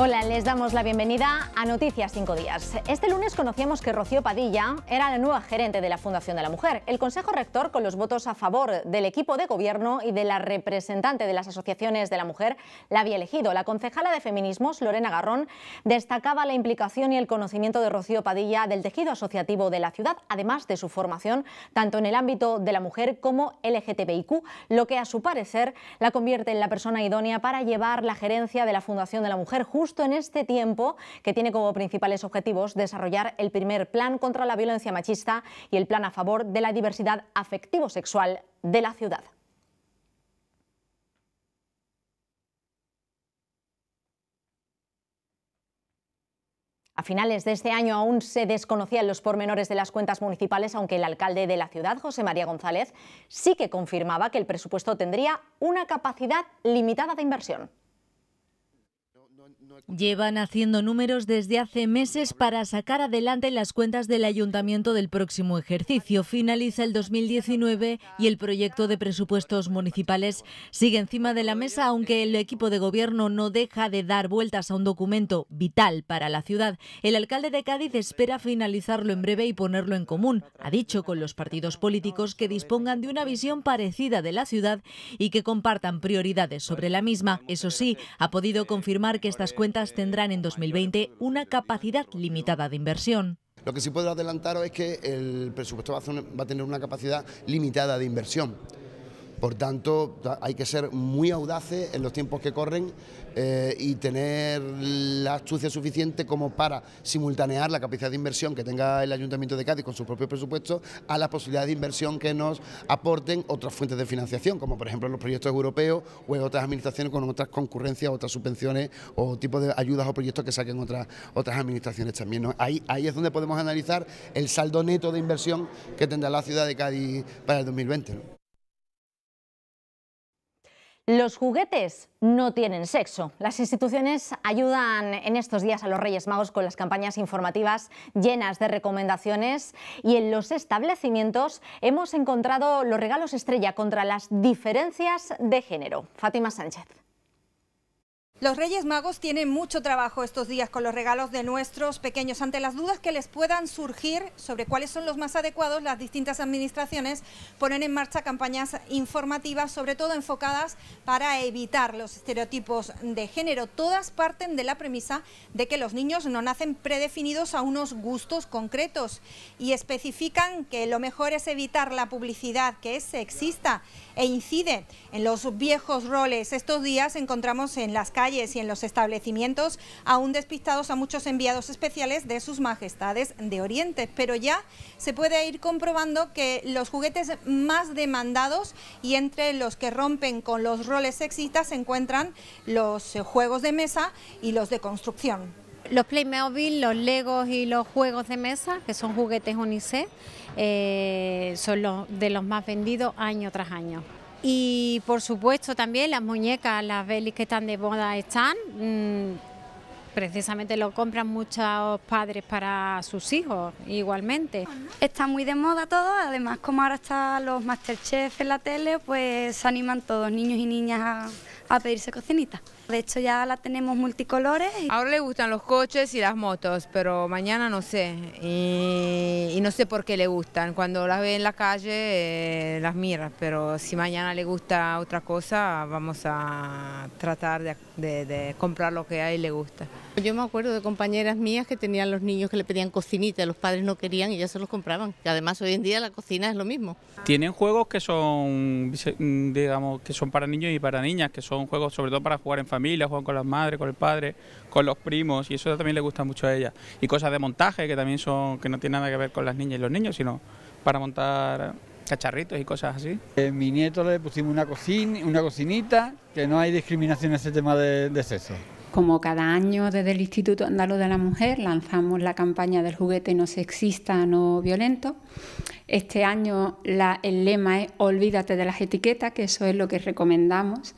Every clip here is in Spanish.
Hola, les damos la bienvenida a Noticias 5 Días. Este lunes conocíamos que Rocío Padilla era la nueva gerente de la Fundación de la Mujer. El Consejo Rector, con los votos a favor del equipo de gobierno y de la representante de las asociaciones de la mujer, la había elegido. La concejala de Feminismos, Lorena Garrón, destacaba la implicación y el conocimiento de Rocío Padilla del tejido asociativo de la ciudad, además de su formación tanto en el ámbito de la mujer como LGTBIQ, lo que a su parecer la convierte en la persona idónea para llevar la gerencia de la Fundación de la Mujer justo en este tiempo que tiene como principales objetivos desarrollar el primer plan contra la violencia machista y el plan a favor de la diversidad afectivo-sexual de la ciudad. A finales de este año aún se desconocían los pormenores de las cuentas municipales, aunque el alcalde de la ciudad, José María González, sí que confirmaba que el presupuesto tendría una capacidad limitada de inversión. Llevan haciendo números desde hace meses para sacar adelante las cuentas del ayuntamiento del próximo ejercicio. Finaliza el 2019 y el proyecto de presupuestos municipales sigue encima de la mesa, aunque el equipo de gobierno no deja de dar vueltas a un documento vital para la ciudad. El alcalde de Cádiz espera finalizarlo en breve y ponerlo en común, ha dicho, con los partidos políticos que dispongan de una visión parecida de la ciudad y que compartan prioridades sobre la misma. Eso sí, ha podido confirmar que estas cuentas tendrán en 2020 una capacidad limitada de inversión. Lo que sí puedo adelantar es que el presupuesto va a tener una capacidad limitada de inversión. Por tanto, hay que ser muy audaces en los tiempos que corren eh, y tener la astucia suficiente como para simultanear la capacidad de inversión que tenga el Ayuntamiento de Cádiz con sus propios presupuestos a las posibilidades de inversión que nos aporten otras fuentes de financiación, como por ejemplo los proyectos europeos o en otras administraciones con otras concurrencias, otras subvenciones o tipo de ayudas o proyectos que saquen otras, otras administraciones también. Ahí, es donde podemos analizar el saldo neto de inversión que tendrá la ciudad de Cádiz para el 2020. Los juguetes no tienen sexo. Las instituciones ayudan en estos días a los Reyes Magos con las campañas informativas llenas de recomendaciones y en los establecimientos hemos encontrado los regalos estrella contra las diferencias de género. Fátima Sánchez. Los Reyes Magos tienen mucho trabajo estos días con los regalos de nuestros pequeños. Ante las dudas que les puedan surgir sobre cuáles son los más adecuados, las distintas administraciones ponen en marcha campañas informativas, sobre todo enfocadas para evitar los estereotipos de género. Todas parten de la premisa de que los niños no nacen predefinidos a unos gustos concretos y especifican que lo mejor es evitar la publicidad que es sexista e incide en los viejos roles. Estos días encontramos en las calles y en los establecimientos aún despistados a muchos enviados especiales de sus majestades de Oriente, pero ya se puede ir comprobando que los juguetes más demandados y entre los que rompen con los roles sexistas se encuentran los juegos de mesa y los de construcción. Los Playmobil, los Legos y los juegos de mesa, que son juguetes unisex, eh, son los, de los más vendidos año tras año. Y por supuesto también las muñecas, las belis que están de moda están. Mm, precisamente lo compran muchos padres para sus hijos igualmente. Está muy de moda todo, además como ahora están los Masterchef en la tele, pues se animan todos, niños y niñas, a, a pedirse cocinitas. De hecho ya la tenemos multicolores. Ahora le gustan los coches y las motos, pero mañana no sé. Y, no sé por qué le gustan. Cuando las ve en la calle eh, las mira, pero si mañana le gusta otra cosa, vamos a tratar de, comprar lo que a él le gusta. Yo me acuerdo de compañeras mías que tenían los niños que le pedían cocinita, los padres no querían y ya se los compraban. ...y además hoy en día la cocina es lo mismo. Tienen juegos que son, digamos, que son para niños y para niñas, que son juegos sobre todo para jugar en familia familia, juegan con las madres, con el padre, con los primos y eso también le gusta mucho a ella. Y cosas de montaje que también son, que no tienen nada que ver con las niñas y los niños, sino para montar cacharritos y cosas así. En eh, mi nieto le pusimos una, cocina, una cocinita, que no hay discriminación en ese tema de, de sexo como cada año desde el Instituto Andaluz de la Mujer lanzamos la campaña del juguete no sexista, no violento. Este año el lema es Olvídate de las etiquetas, que eso es lo que recomendamos,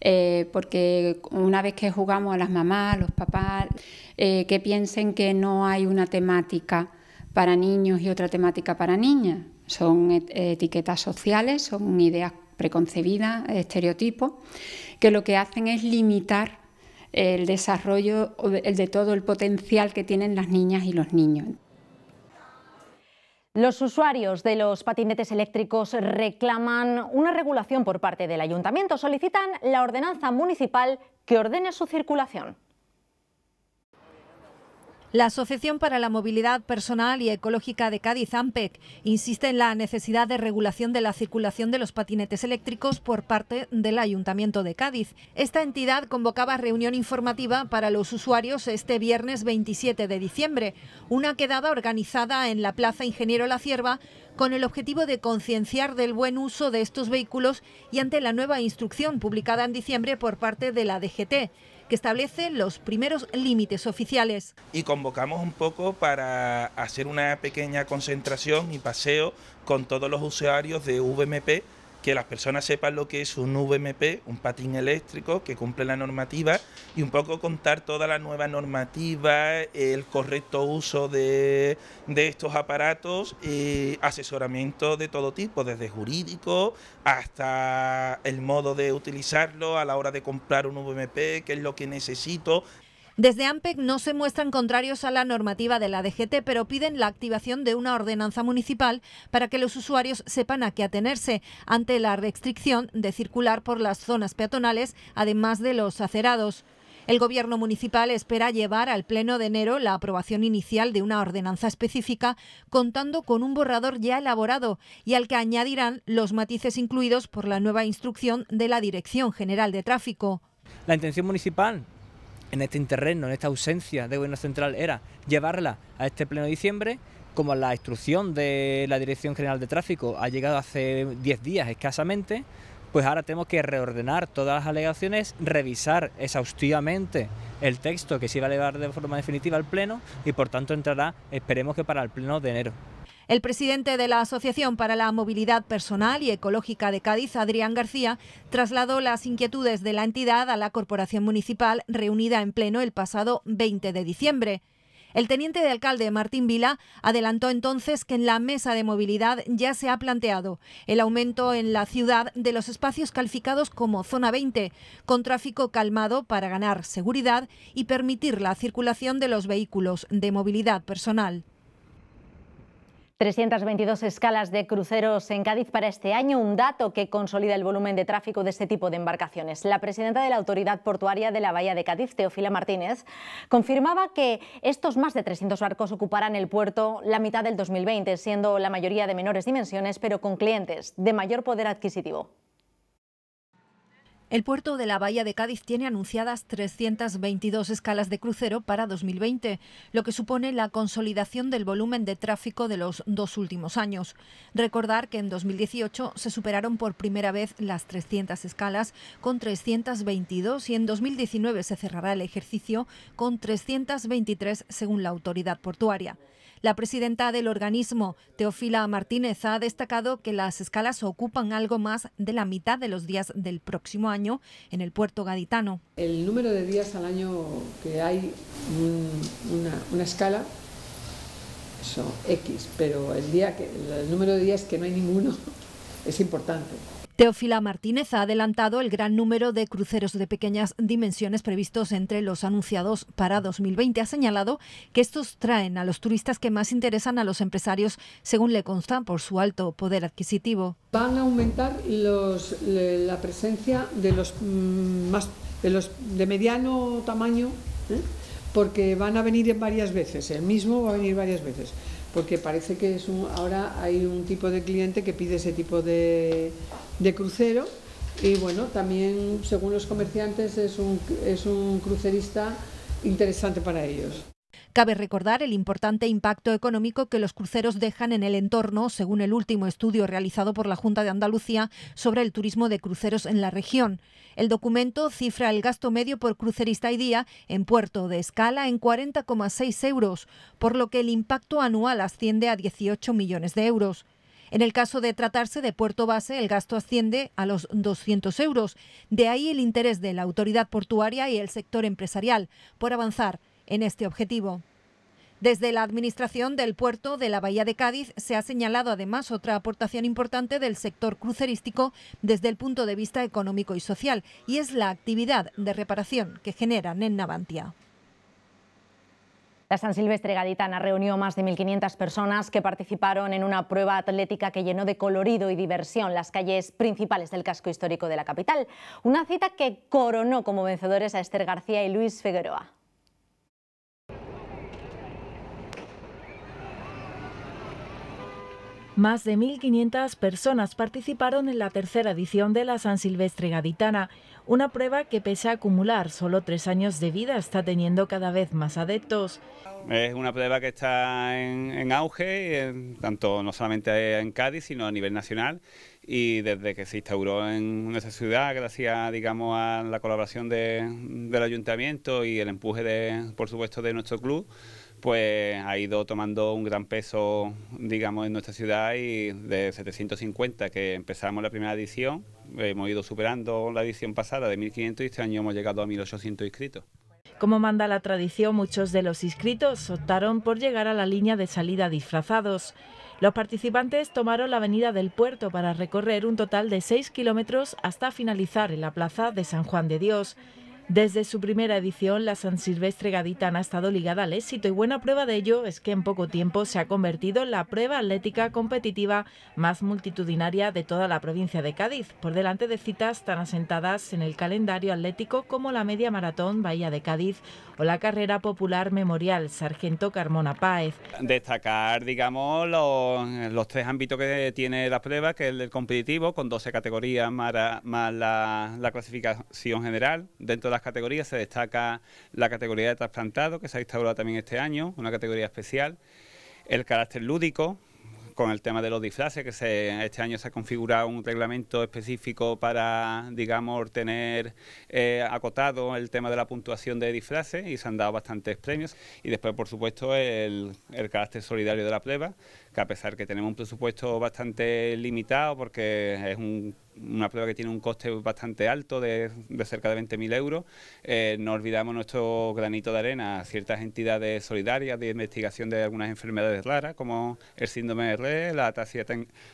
eh, porque una vez que jugamos a las mamás, los papás, eh, que piensen que no hay una temática para niños y otra temática para niñas. Son etiquetas sociales, son ideas preconcebidas, estereotipos, que lo que hacen es limitar el desarrollo de todo el potencial que tienen las niñas y los niños. Los usuarios de los patinetes eléctricos reclaman una regulación por parte del ayuntamiento, solicitan la ordenanza municipal que ordene su circulación. La Asociación para la Movilidad Personal y Ecológica de Cádiz, AMPEC, insiste en la necesidad de regulación de la circulación de los patinetes eléctricos por parte del Ayuntamiento de Cádiz. Esta entidad convocaba reunión informativa para los usuarios este viernes 27 de diciembre, una quedada organizada en la Plaza Ingeniero La Cierva con el objetivo de concienciar del buen uso de estos vehículos y ante la nueva instrucción publicada en diciembre por parte de la DGT que establece los primeros límites oficiales. Y convocamos un poco para hacer una pequeña concentración y paseo con todos los usuarios de VMP que las personas sepan lo que es un VMP, un patín eléctrico que cumple la normativa y un poco contar toda la nueva normativa, el correcto uso de, de estos aparatos, ...y asesoramiento de todo tipo, desde jurídico hasta el modo de utilizarlo a la hora de comprar un VMP, qué es lo que necesito. Desde AMPEC no se muestran contrarios a la normativa de la DGT, pero piden la activación de una ordenanza municipal para que los usuarios sepan a qué atenerse ante la restricción de circular por las zonas peatonales, además de los acerados. El Gobierno municipal espera llevar al Pleno de enero la aprobación inicial de una ordenanza específica, contando con un borrador ya elaborado y al que añadirán los matices incluidos por la nueva instrucción de la Dirección General de Tráfico. La intención municipal en este interreno, en esta ausencia de gobierno central, era llevarla a este pleno de diciembre. Como la instrucción de la Dirección General de Tráfico ha llegado hace 10 días escasamente, pues ahora tenemos que reordenar todas las alegaciones, revisar exhaustivamente el texto que se iba a llevar de forma definitiva al Pleno y por tanto entrará, esperemos que para el Pleno de enero. El presidente de la Asociación para la Movilidad Personal y Ecológica de Cádiz, Adrián García, trasladó las inquietudes de la entidad a la Corporación Municipal reunida en pleno el pasado 20 de diciembre. El teniente de alcalde Martín Vila adelantó entonces que en la mesa de movilidad ya se ha planteado el aumento en la ciudad de los espacios calificados como zona 20, con tráfico calmado para ganar seguridad y permitir la circulación de los vehículos de movilidad personal. 322 escalas de cruceros en Cádiz para este año, un dato que consolida el volumen de tráfico de este tipo de embarcaciones. La presidenta de la Autoridad Portuaria de la Bahía de Cádiz, Teofila Martínez, confirmaba que estos más de 300 barcos ocuparán el puerto la mitad del 2020, siendo la mayoría de menores dimensiones, pero con clientes de mayor poder adquisitivo. El puerto de la Bahía de Cádiz tiene anunciadas 322 escalas de crucero para 2020, lo que supone la consolidación del volumen de tráfico de los dos últimos años. Recordar que en 2018 se superaron por primera vez las 300 escalas con 322 y en 2019 se cerrará el ejercicio con 323 según la autoridad portuaria. La presidenta del organismo, Teofila Martínez, ha destacado que las escalas ocupan algo más de la mitad de los días del próximo año en el puerto gaditano. El número de días al año que hay una, escala son X, pero el, día que, el número de días que no hay ninguno es importante. Teófila Martínez ha adelantado el gran número de cruceros de pequeñas dimensiones previstos entre los anunciados para 2020. Ha señalado que estos traen a los turistas que más interesan a los empresarios, según le constan, por su alto poder adquisitivo. Van a aumentar la presencia mm, de los, de mediano tamaño, ¿eh? porque van a venir varias veces. El mismo va a venir varias veces porque parece que ahora hay un tipo de cliente que pide ese tipo de, crucero y bueno, también según los comerciantes es un crucerista interesante para ellos. Cabe recordar el importante impacto económico que los cruceros dejan en el entorno, según el último estudio realizado por la Junta de Andalucía sobre el turismo de cruceros en la región. El documento cifra el gasto medio por crucerista y día en puerto de escala en 40,6 euros, por lo que el impacto anual asciende a 18 millones de euros. En el caso de tratarse de puerto base, el gasto asciende a los 200 euros. De ahí el interés de la autoridad portuaria y el sector empresarial por avanzar en este objetivo. Desde la Administración del Puerto de la Bahía de Cádiz se ha señalado además otra aportación importante del sector crucerístico desde el punto de vista económico y social, y es la actividad de reparación que generan en Navantia. La San Silvestre Gaditana reunió más de 1.500 personas que participaron en una prueba atlética que llenó de colorido y diversión las calles principales del casco histórico de la capital. Una cita que coronó como vencedores a Esther García y Luis Figueroa. Más de 1.500 personas participaron en la tercera edición de la San Silvestre Gaditana, una prueba que pese a acumular solo tres años de vida está teniendo cada vez más adeptos. Es una prueba que está en, auge, tanto no solamente en Cádiz, sino a nivel nacional. Y desde que se instauró en nuestra ciudad, gracias digamos, a la colaboración del ayuntamiento y el empuje, de, por supuesto, de nuestro club, pues ha ido tomando un gran peso, digamos, en nuestra ciudad y de 750 que empezamos la primera edición, hemos ido superando la edición pasada de 1.500 y este año hemos llegado a 1.800 inscritos. Como manda la tradición, muchos de los inscritos optaron por llegar a la línea de salida disfrazados. Los participantes tomaron la avenida del puerto para recorrer un total de 6 kilómetros hasta finalizar en la plaza de San Juan de Dios. Desde su primera edición, la San Silvestre Gaditana ha estado ligada al éxito y buena prueba de ello es que en poco tiempo se ha convertido en la prueba atlética competitiva más multitudinaria de toda la provincia de Cádiz, por delante de citas tan asentadas en el calendario atlético como la media maratón Bahía de Cádiz o la carrera popular memorial Sargento Carmona Páez. Destacar, digamos, los, tres ámbitos que tiene la prueba, que es el competitivo, con 12 categorías más, la, clasificación general dentro de la categorías se destaca la categoría de trasplantado, que se ha instaurado también este año, una categoría especial, el carácter lúdico, con el tema de los disfraces, que este año se ha configurado un reglamento específico para, digamos, tener eh, acotado el tema de la puntuación de disfraces y se han dado bastantes premios. Y después, por supuesto, el carácter solidario de la prueba, que a pesar que tenemos un presupuesto bastante limitado, porque es una prueba que tiene un coste bastante alto de, cerca de 20.000 euros, eh, no olvidamos nuestro granito de arena a ciertas entidades solidarias de investigación de algunas enfermedades raras, como el síndrome de Rett, la ataxia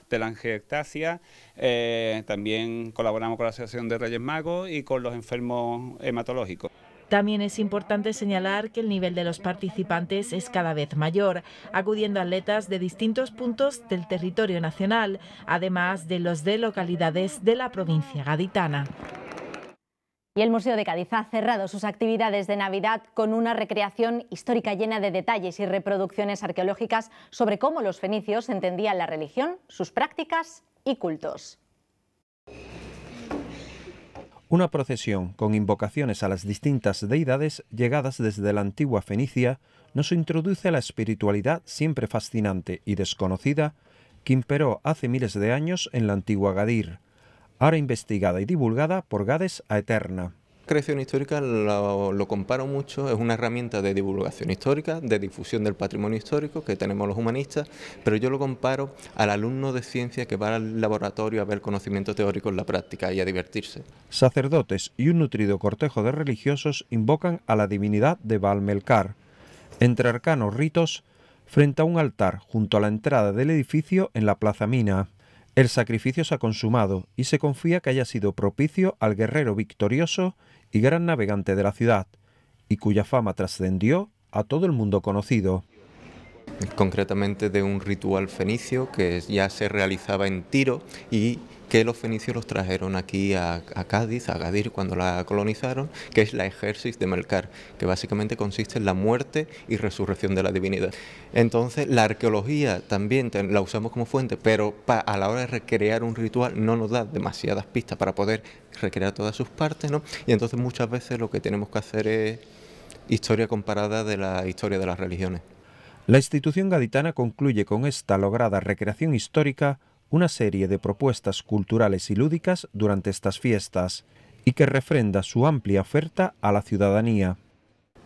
telangiectasia, eh, también colaboramos con la Asociación de Reyes Magos y con los enfermos hematológicos. También es importante señalar que el nivel de los participantes es cada vez mayor, acudiendo atletas de distintos puntos del territorio nacional, además de los de localidades de la provincia gaditana. Y el Museo de Cádiz ha cerrado sus actividades de Navidad con una recreación histórica llena de detalles y reproducciones arqueológicas sobre cómo los fenicios entendían la religión, sus prácticas y cultos. Una procesión con invocaciones a las distintas deidades llegadas desde la antigua Fenicia nos introduce a la espiritualidad siempre fascinante y desconocida que imperó hace miles de años en la antigua Gadir, ahora investigada y divulgada por Gades a Eterna creación histórica lo, comparo mucho, es una herramienta de divulgación histórica, de difusión del patrimonio histórico que tenemos los humanistas, pero yo lo comparo al alumno de ciencia que va al laboratorio a ver conocimiento teórico en la práctica y a divertirse. Sacerdotes y un nutrido cortejo de religiosos invocan a la divinidad de Balmelcar. Entre arcanos ritos, frente a un altar junto a la entrada del edificio en la Plaza Mina. El sacrificio se ha consumado y se confía que haya sido propicio al guerrero victorioso y gran navegante de la ciudad, y cuya fama trascendió a todo el mundo conocido. Concretamente de un ritual fenicio que ya se realizaba en Tiro y que los fenicios los trajeron aquí a, Cádiz, a Gadir, cuando la colonizaron, que es la ejército de Melcar, que básicamente consiste en la muerte y resurrección de la divinidad. Entonces, la arqueología también la usamos como fuente, pero a la hora de recrear un ritual no nos da demasiadas pistas para poder recrear todas sus partes, ¿no? Y entonces muchas veces lo que tenemos que hacer es historia comparada de la historia de las religiones. La institución gaditana concluye con esta lograda recreación histórica una serie de propuestas culturales y lúdicas durante estas fiestas y que refrenda su amplia oferta a la ciudadanía.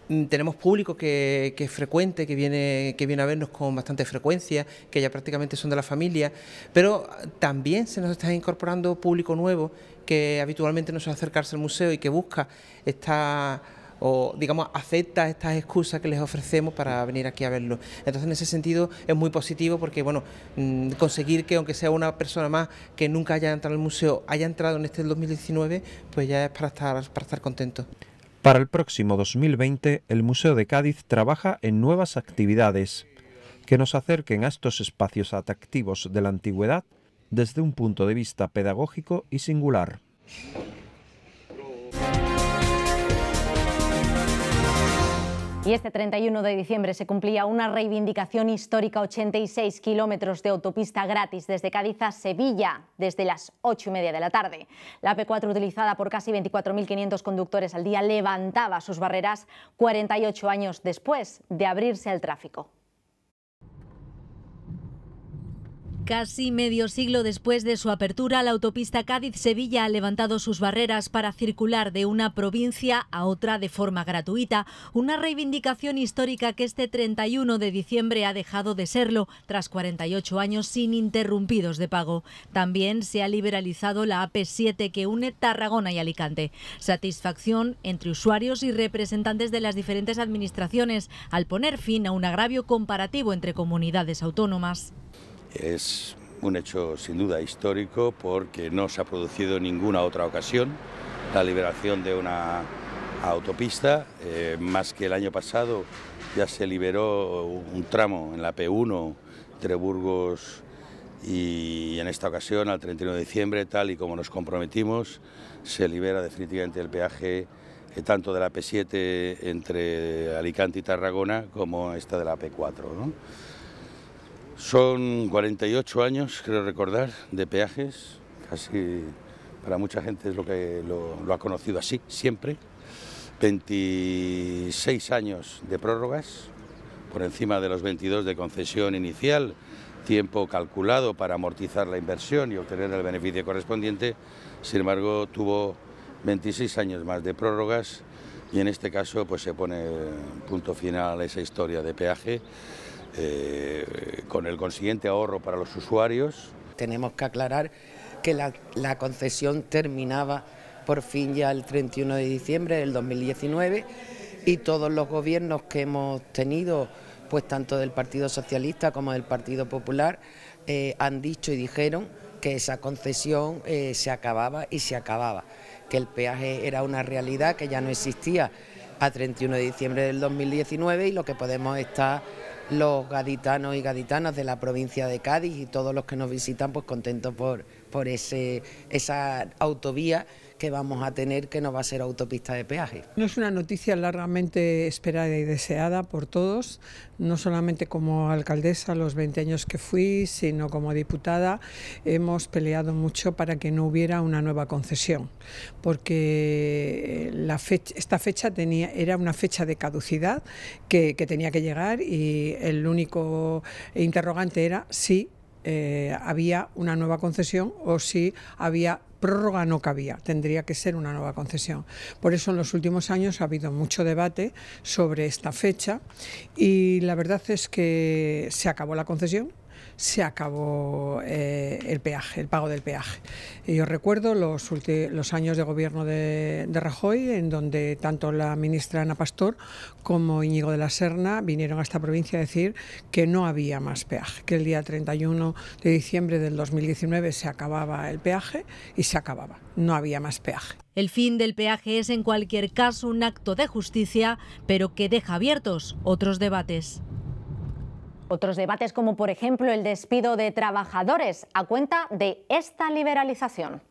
Mm, tenemos público que, es frecuente, que viene, que viene a vernos con bastante frecuencia, que ya prácticamente son de la familia, pero también se nos está incorporando público nuevo que habitualmente no suele acercarse al museo y que busca esta o digamos acepta estas excusas que les ofrecemos para venir aquí a verlo. Entonces en ese sentido es muy positivo porque bueno, mm, conseguir que aunque sea una persona más que nunca haya entrado al museo, haya entrado en este 2019, pues ya es para estar, para estar contento. Para el próximo 2020, el Museo de Cádiz trabaja en nuevas actividades que nos acerquen a estos espacios atractivos de la antigüedad desde un punto de vista pedagógico y singular. Y este 31 de diciembre se cumplía una reivindicación histórica, 86 kilómetros de autopista gratis desde Cádiz a Sevilla desde las 8 y media de la tarde. La P4 utilizada por casi 24.500 conductores al día levantaba sus barreras 48 años después de abrirse al tráfico. Casi medio siglo después de su apertura, la autopista Cádiz-Sevilla ha levantado sus barreras para circular de una provincia a otra de forma gratuita, una reivindicación histórica que este 31 de diciembre ha dejado de serlo tras 48 años sin interrumpidos de pago. También se ha liberalizado la AP7 que une Tarragona y Alicante. Satisfacción entre usuarios y representantes de las diferentes administraciones al poner fin a un agravio comparativo entre comunidades autónomas. Es un hecho sin duda histórico porque no se ha producido en ninguna otra ocasión la liberación de una autopista, eh, más que el año pasado ya se liberó un tramo en la P1 entre Burgos y en esta ocasión, al 31 de diciembre, tal y como nos comprometimos, se libera definitivamente el peaje eh, tanto de la P7 entre Alicante y Tarragona como esta de la P4. Son 48 años, creo recordar, de peajes, casi para mucha gente es lo que lo, ha conocido así, siempre. 26 años de prórrogas, por encima de los 22 de concesión inicial, tiempo calculado para amortizar la inversión y obtener el beneficio correspondiente. Sin embargo, tuvo 26 años más de prórrogas y en este caso pues se pone punto final a esa historia de peaje eh, con el consiguiente ahorro para los usuarios. Tenemos que aclarar que la, concesión terminaba por fin ya el 31 de diciembre del 2019 y todos los gobiernos que hemos tenido, pues tanto del Partido Socialista como del Partido Popular, eh, han dicho y dijeron que esa concesión eh, se acababa y se acababa, que el peaje era una realidad que ya no existía a 31 de diciembre del 2019 y lo que podemos estar los gaditanos y gaditanas de la provincia de Cádiz y todos los que nos visitan, pues contentos por, por ese, esa autovía que vamos a tener que no va a ser autopista de peaje. No es una noticia largamente esperada y deseada por todos, no solamente como alcaldesa los 20 años que fui, sino como diputada. Hemos peleado mucho para que no hubiera una nueva concesión, porque la esta fecha tenía, era una fecha de caducidad que, tenía que llegar y el único interrogante era si eh, había una nueva concesión o si había prórroga no cabía, tendría que ser una nueva concesión. Por eso en los últimos años ha habido mucho debate sobre esta fecha y la verdad es que se acabó la concesión, se acabó eh, el peaje, el pago del peaje. yo recuerdo los, los años de gobierno de, de, Rajoy, en donde tanto la ministra Ana Pastor como Íñigo de la Serna vinieron a esta provincia a decir que no había más peaje, que el día 31 de diciembre del 2019 se acababa el peaje y se acababa, no había más peaje. El fin del peaje es en cualquier caso un acto de justicia, pero que deja abiertos otros debates. Otros debates como por ejemplo el despido de trabajadores a cuenta de esta liberalización.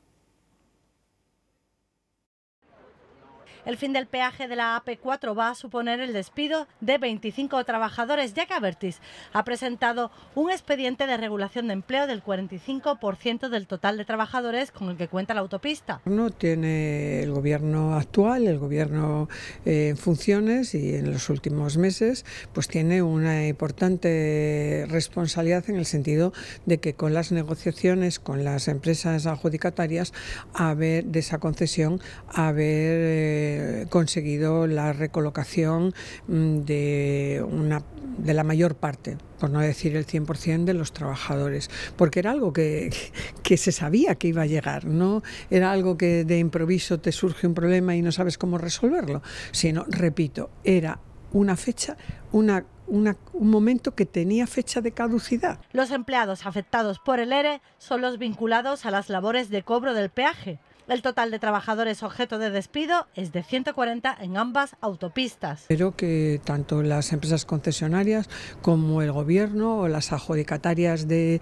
El fin del peaje de la AP4 va a suponer el despido de 25 trabajadores, ya que Avertis ha presentado un expediente de regulación de empleo del 45% del total de trabajadores con el que cuenta la autopista. No tiene el gobierno actual, el gobierno eh, en funciones y en los últimos meses, pues tiene una importante responsabilidad en el sentido de que con las negociaciones con las empresas adjudicatarias a ver de esa concesión a ver eh, conseguido la recolocación mm, de, una, de la mayor parte por no decir el 100% de los trabajadores, porque era algo que, se sabía que iba a llegar, no era algo que de improviso te surge un problema y no sabes cómo resolverlo, sino, repito, era una fecha, una, un momento que tenía fecha de caducidad. Los empleados afectados por el ERE e son los vinculados a las labores de cobro del peaje, el total de trabajadores objeto de despido es de 140 en ambas autopistas. Espero que tanto las empresas concesionarias como el gobierno o las adjudicatarias del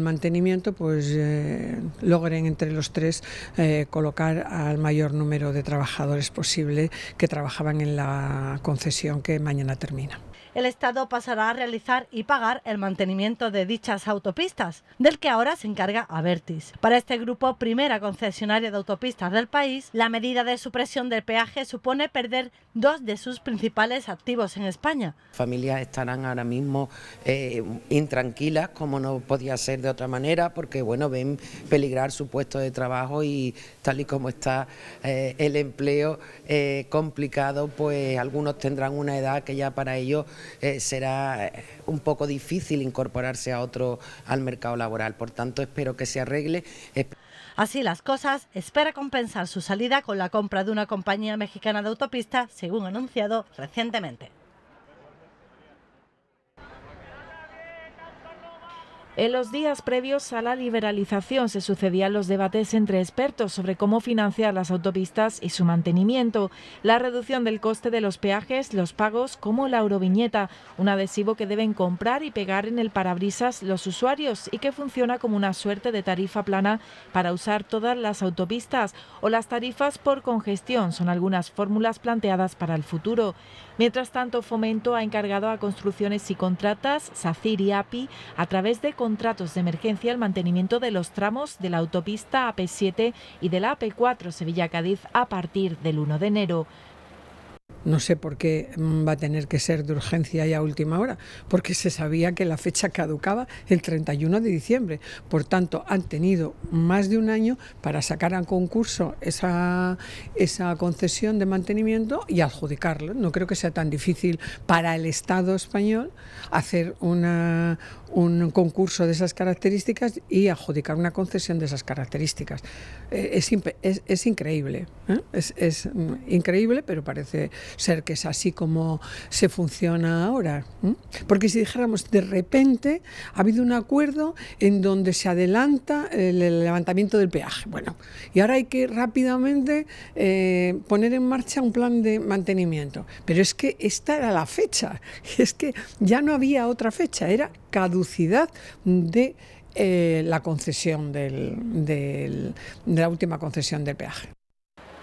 mantenimiento pues eh, logren entre los tres eh, colocar al mayor número de trabajadores posible que trabajaban en la concesión que mañana termina el Estado pasará a realizar y pagar el mantenimiento de dichas autopistas, del que ahora se encarga Avertis. Para este grupo, primera concesionaria de autopistas del país, la medida de supresión del peaje supone perder dos de sus principales activos en España. Familias estarán ahora mismo eh, intranquilas, como no podía ser de otra manera, porque bueno, ven peligrar su puesto de trabajo y tal y como está eh, el empleo eh, complicado, pues algunos tendrán una edad que ya para ellos eh, será eh, un poco difícil incorporarse a otro al mercado laboral. Por tanto, espero que se arregle. Así las cosas, espera compensar su salida con la compra de una compañía mexicana de autopistas, según anunciado recientemente. En los días previos a la liberalización se sucedían los debates entre expertos sobre cómo financiar las autopistas y su mantenimiento, la reducción del coste de los peajes, los pagos como la euroviñeta, un adhesivo que deben comprar y pegar en el parabrisas los usuarios y que funciona como una suerte de tarifa plana para usar todas las autopistas o las tarifas por congestión son algunas fórmulas planteadas para el futuro. Mientras tanto, Fomento ha encargado a Construcciones y Contratas, SACIR y API a través de contratos de emergencia el mantenimiento de los tramos de la autopista AP7 y de la AP4 Sevilla-Cádiz a partir del 1 de enero. No sé por qué mm, va a tener que ser de urgencia y a última hora, porque se sabía que la fecha caducaba el 31 de diciembre. Por tanto, han tenido más de un año para sacar a concurso esa, esa concesión de mantenimiento y adjudicarlo. No creo que sea tan difícil para el Estado español hacer una, un concurso de esas características y adjudicar una concesión de esas características. Eh, es, increíble, es, es increíble, ¿eh? mm, pero parece ser que es así como se funciona ahora. Porque si dijéramos de repente ha habido un acuerdo en donde se adelanta el, levantamiento del peaje, bueno, y ahora hay que rápidamente eh, poner en marcha un plan de mantenimiento. Pero es que esta era la fecha, es que ya no había otra fecha, era caducidad de eh, la concesión de la última concesión del peaje.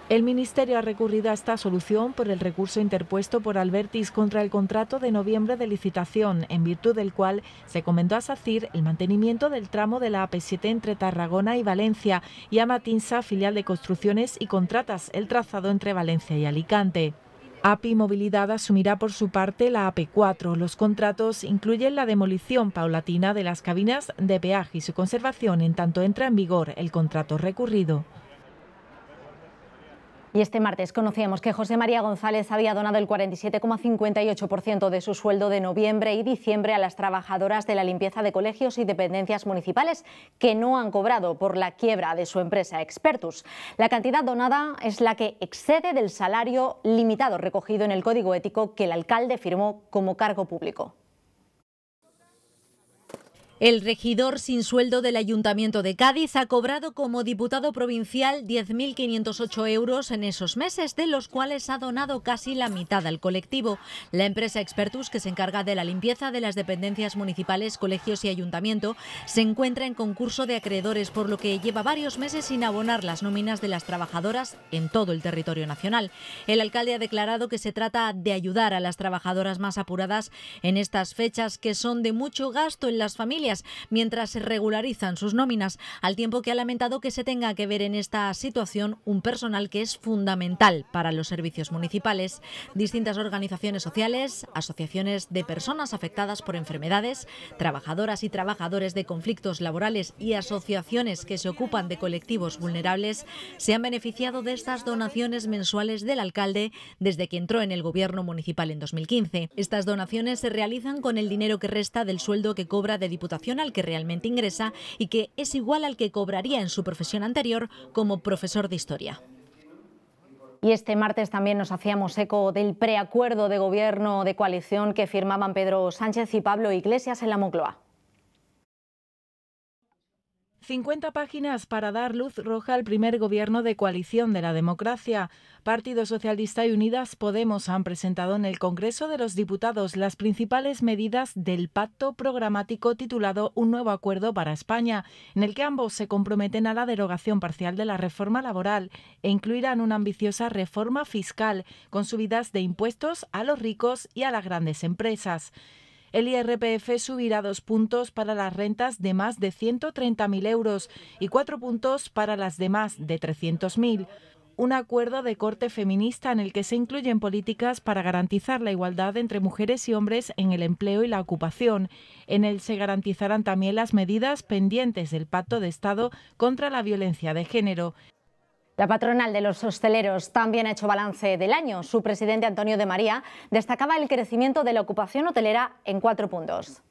El Ministerio ha recurrido a esta solución por el recurso interpuesto por Albertis contra el contrato de noviembre de licitación, en virtud del cual se comentó a SACIR el mantenimiento del tramo de la AP7 entre Tarragona y Valencia y a Matinsa, filial de construcciones y contratas, el trazado entre Valencia y Alicante. API Movilidad asumirá por su parte la AP4. Los contratos incluyen la demolición paulatina de las cabinas de peaje y su conservación en tanto entra en vigor el contrato recurrido. Y este martes conocíamos que José María González había donado el 47,58% de su sueldo de noviembre y diciembre a las trabajadoras de la limpieza de colegios y dependencias municipales que no han cobrado por la quiebra de su empresa Expertus. La cantidad donada es la que excede del salario limitado recogido en el Código Ético que el alcalde firmó como cargo público. El regidor sin sueldo del Ayuntamiento de Cádiz ha cobrado como diputado provincial 10.508 euros en esos meses, de los cuales ha donado casi la mitad al colectivo. La empresa Expertus, que se encarga de la limpieza de las dependencias municipales, colegios y ayuntamiento, se encuentra en concurso de acreedores, por lo que lleva varios meses sin abonar las nóminas de las trabajadoras en todo el territorio nacional. El alcalde ha declarado que se trata de ayudar a las trabajadoras más apuradas en estas fechas que son de mucho gasto en las familias mientras mientras regularizan sus nóminas, al tiempo que ha lamentado que se tenga que ver en esta situación un personal que es fundamental para los servicios municipales. Distintas organizaciones sociales, asociaciones de personas afectadas por enfermedades, trabajadoras y trabajadores de conflictos laborales y asociaciones que se ocupan de colectivos vulnerables se han beneficiado de estas donaciones mensuales del alcalde desde que entró en el gobierno municipal en 2015. Estas donaciones se realizan con el dinero que resta del sueldo que cobra de diputación al que realmente ingresa y que es igual al que cobraría en su profesión anterior como profesor de historia. Y este martes también nos hacíamos eco del preacuerdo de gobierno de coalición que firmaban Pedro Sánchez y Pablo Iglesias en la Moncloa. 50 páginas para dar luz roja al primer gobierno de coalición de la democracia. Partido Socialista y Unidas Podemos han presentado en el Congreso de los Diputados las principales medidas del pacto programático titulado Un nuevo acuerdo para España, en el que ambos se comprometen a la derogación parcial de la reforma laboral e incluirán una ambiciosa reforma fiscal con subidas de impuestos a los ricos y a las grandes empresas. El IRPF subirá dos puntos para las rentas de más de 130.000 euros y cuatro puntos para las de más de 300.000 un acuerdo de corte feminista en el que se incluyen políticas para garantizar la igualdad entre mujeres y hombres en el empleo y la ocupación. En el se garantizarán también las medidas pendientes del Pacto de Estado contra la violencia de género. La patronal de los hosteleros también ha hecho balance del año. Su presidente Antonio de María destacaba el crecimiento de la ocupación hotelera en cuatro puntos.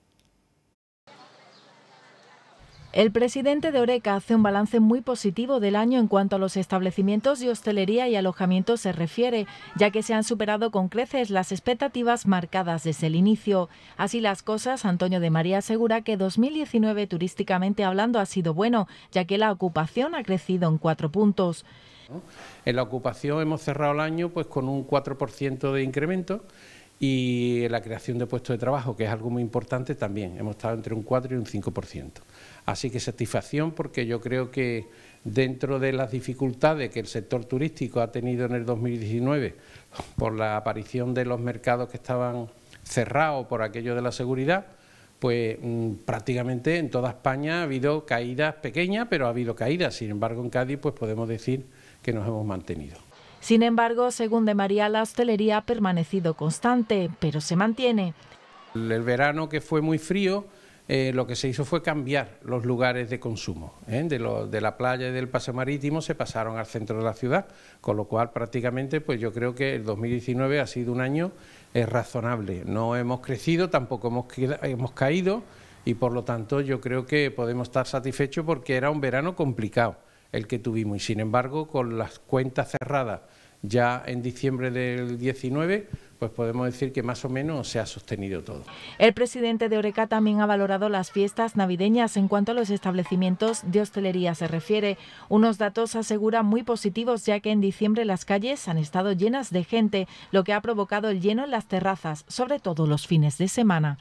El presidente de Oreca hace un balance muy positivo del año en cuanto a los establecimientos de hostelería y alojamiento se refiere, ya que se han superado con creces las expectativas marcadas desde el inicio. Así las cosas, Antonio de María asegura que 2019 turísticamente hablando ha sido bueno, ya que la ocupación ha crecido en cuatro puntos. En la ocupación hemos cerrado el año pues con un 4% de incremento y la creación de puestos de trabajo, que es algo muy importante también, hemos estado entre un 4 y un 5%. Así que satisfacción porque yo creo que dentro de las dificultades que el sector turístico ha tenido en el 2019 por la aparición de los mercados que estaban cerrados por aquello de la seguridad, pues mm, prácticamente en toda España ha habido caídas pequeñas, pero ha habido caídas. Sin embargo, en Cádiz pues podemos decir que nos hemos mantenido. Sin embargo, según De María, la hostelería ha permanecido constante, pero se mantiene. El verano que fue muy frío, eh, lo que se hizo fue cambiar los lugares de consumo. ¿eh? De, la playa y del paseo marítimo se pasaron al centro de la ciudad, con lo cual prácticamente pues yo creo que el 2019 ha sido un año eh, razonable. No hemos crecido, tampoco hemos, hemos caído y por lo tanto yo creo que podemos estar satisfechos porque era un verano complicado el que tuvimos y sin embargo con las cuentas cerradas ya en diciembre del 19 pues podemos decir que más o menos se ha sostenido todo. El presidente de Oreca también ha valorado las fiestas navideñas en cuanto a los establecimientos de hostelería se refiere. Unos datos aseguran muy positivos ya que en diciembre las calles han estado llenas de gente, lo que ha provocado el lleno en las terrazas, sobre todo los fines de semana.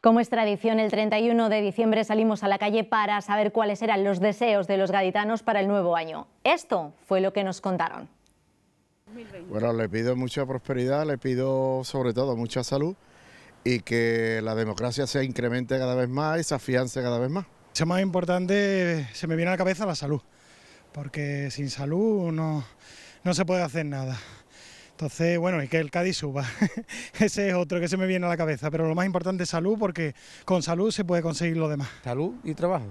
Como es tradición, el 31 de diciembre salimos a la calle para saber cuáles eran los deseos de los gaditanos para el nuevo año. Esto fue lo que nos contaron. Bueno, le pido mucha prosperidad, le pido sobre todo mucha salud y que la democracia se incremente cada vez más y se afiance cada vez más. Lo más importante, se me viene a la cabeza la salud, porque sin salud no, no se puede hacer nada. Entonces, bueno, y que el Cádiz suba. Ese es otro que se me viene a la cabeza. Pero lo más importante es salud, porque con salud se puede conseguir lo demás. Salud y trabajo.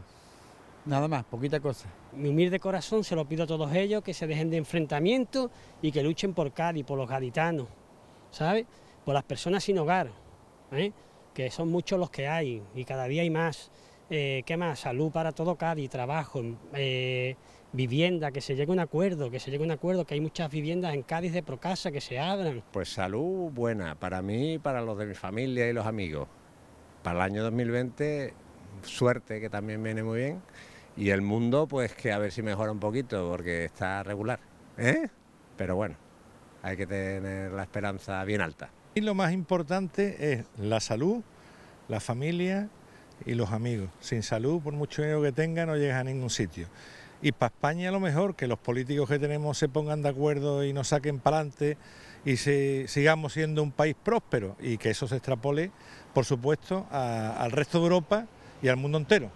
Nada más, poquita cosa. Mi humilde corazón se lo pido a todos ellos, que se dejen de enfrentamiento y que luchen por Cádiz, por los gaditanos, ¿sabes? Por las personas sin hogar, ¿eh? que son muchos los que hay y cada día hay más. Eh, ¿Qué más? Salud para todo Cádiz, trabajo, eh, vivienda, que se llegue a un acuerdo, que se llegue a un acuerdo, que hay muchas viviendas en Cádiz de Procasa que se abran. Pues salud buena para mí, para los de mi familia y los amigos. Para el año 2020, suerte, que también viene muy bien y el mundo, pues que a ver si mejora un poquito, porque está regular. ¿Eh? Pero bueno, hay que tener la esperanza bien alta. Y lo más importante es la salud, la familia y los amigos. Sin salud, por mucho dinero que tenga, no llegas a ningún sitio. Y para España lo mejor, que los políticos que tenemos se pongan de acuerdo y nos saquen para adelante y sigamos siendo un país próspero y que eso se extrapole, por supuesto, al resto de Europa y al mundo entero.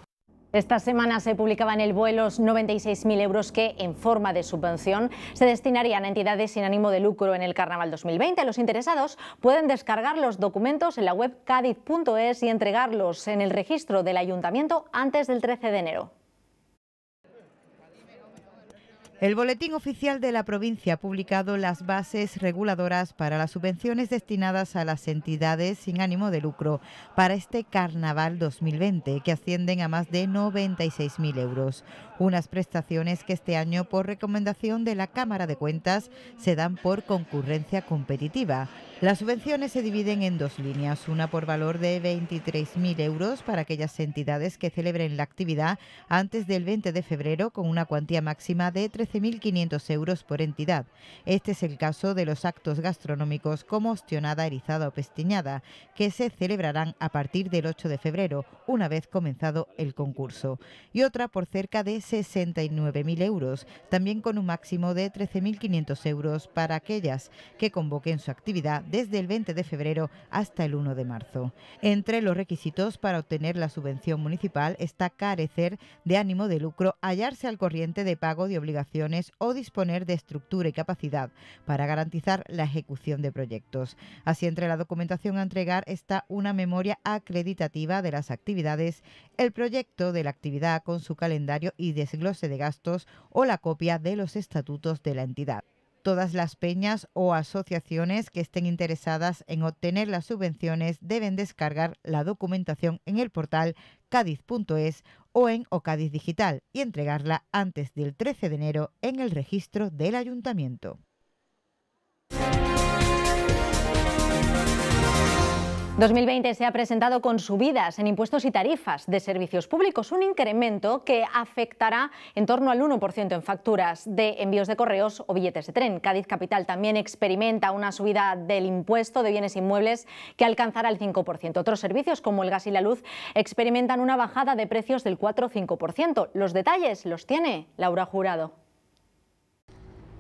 Esta semana se publicaban en el vuelos 96.000 euros que, en forma de subvención, se destinarían a entidades sin ánimo de lucro en el Carnaval 2020. Los interesados pueden descargar los documentos en la web cadiz.es y entregarlos en el registro del ayuntamiento antes del 13 de enero. El Boletín Oficial de la provincia ha publicado las bases reguladoras para las subvenciones destinadas a las entidades sin ánimo de lucro para este Carnaval 2020, que ascienden a más de 96.000 euros. Unas prestaciones que este año, por recomendación de la Cámara de Cuentas, se dan por concurrencia competitiva. Las subvenciones se dividen en dos líneas, una por valor de 23.000 euros para aquellas entidades que celebren la actividad antes del 20 de febrero con una cuantía máxima de euros. 13.500 euros por entidad. Este es el caso de los actos gastronómicos como ostionada, erizada o pestiñada, que se celebrarán a partir del 8 de febrero, una vez comenzado el concurso, y otra por cerca de 69.000 euros, también con un máximo de 13.500 euros para aquellas que convoquen su actividad desde el 20 de febrero hasta el 1 de marzo. Entre los requisitos para obtener la subvención municipal está carecer de ánimo de lucro, hallarse al corriente de pago de obligaciones o disponer de estructura y capacidad para garantizar la ejecución de proyectos. Así, entre la documentación a entregar está una memoria acreditativa de las actividades, el proyecto de la actividad con su calendario y desglose de gastos o la copia de los estatutos de la entidad. Todas las peñas o asociaciones que estén interesadas en obtener las subvenciones deben descargar la documentación en el portal cádiz.es o en Ocadis Digital y entregarla antes del 13 de enero en el registro del ayuntamiento. 2020 se ha presentado con subidas en impuestos y tarifas de servicios públicos, un incremento que afectará en torno al 1% en facturas de envíos de correos o billetes de tren. Cádiz Capital también experimenta una subida del impuesto de bienes inmuebles que alcanzará el 5%. Otros servicios como el gas y la luz experimentan una bajada de precios del 4 5%. Los detalles los tiene Laura Jurado.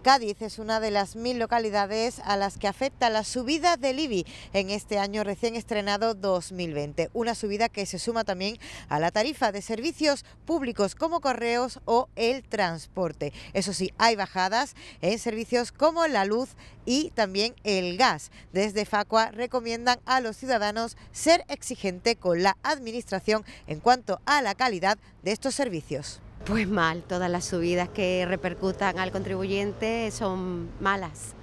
Cádiz es una de las mil localidades a las que afecta la subida del IBI en este año recién estrenado 2020, una subida que se suma también a la tarifa de servicios públicos como correos o el transporte. Eso sí, hay bajadas en servicios como la luz y también el gas. Desde Facua recomiendan a los ciudadanos ser exigente con la administración en cuanto a la calidad de estos servicios. Pues mal, todas las subidas que repercutan al contribuyente son malas.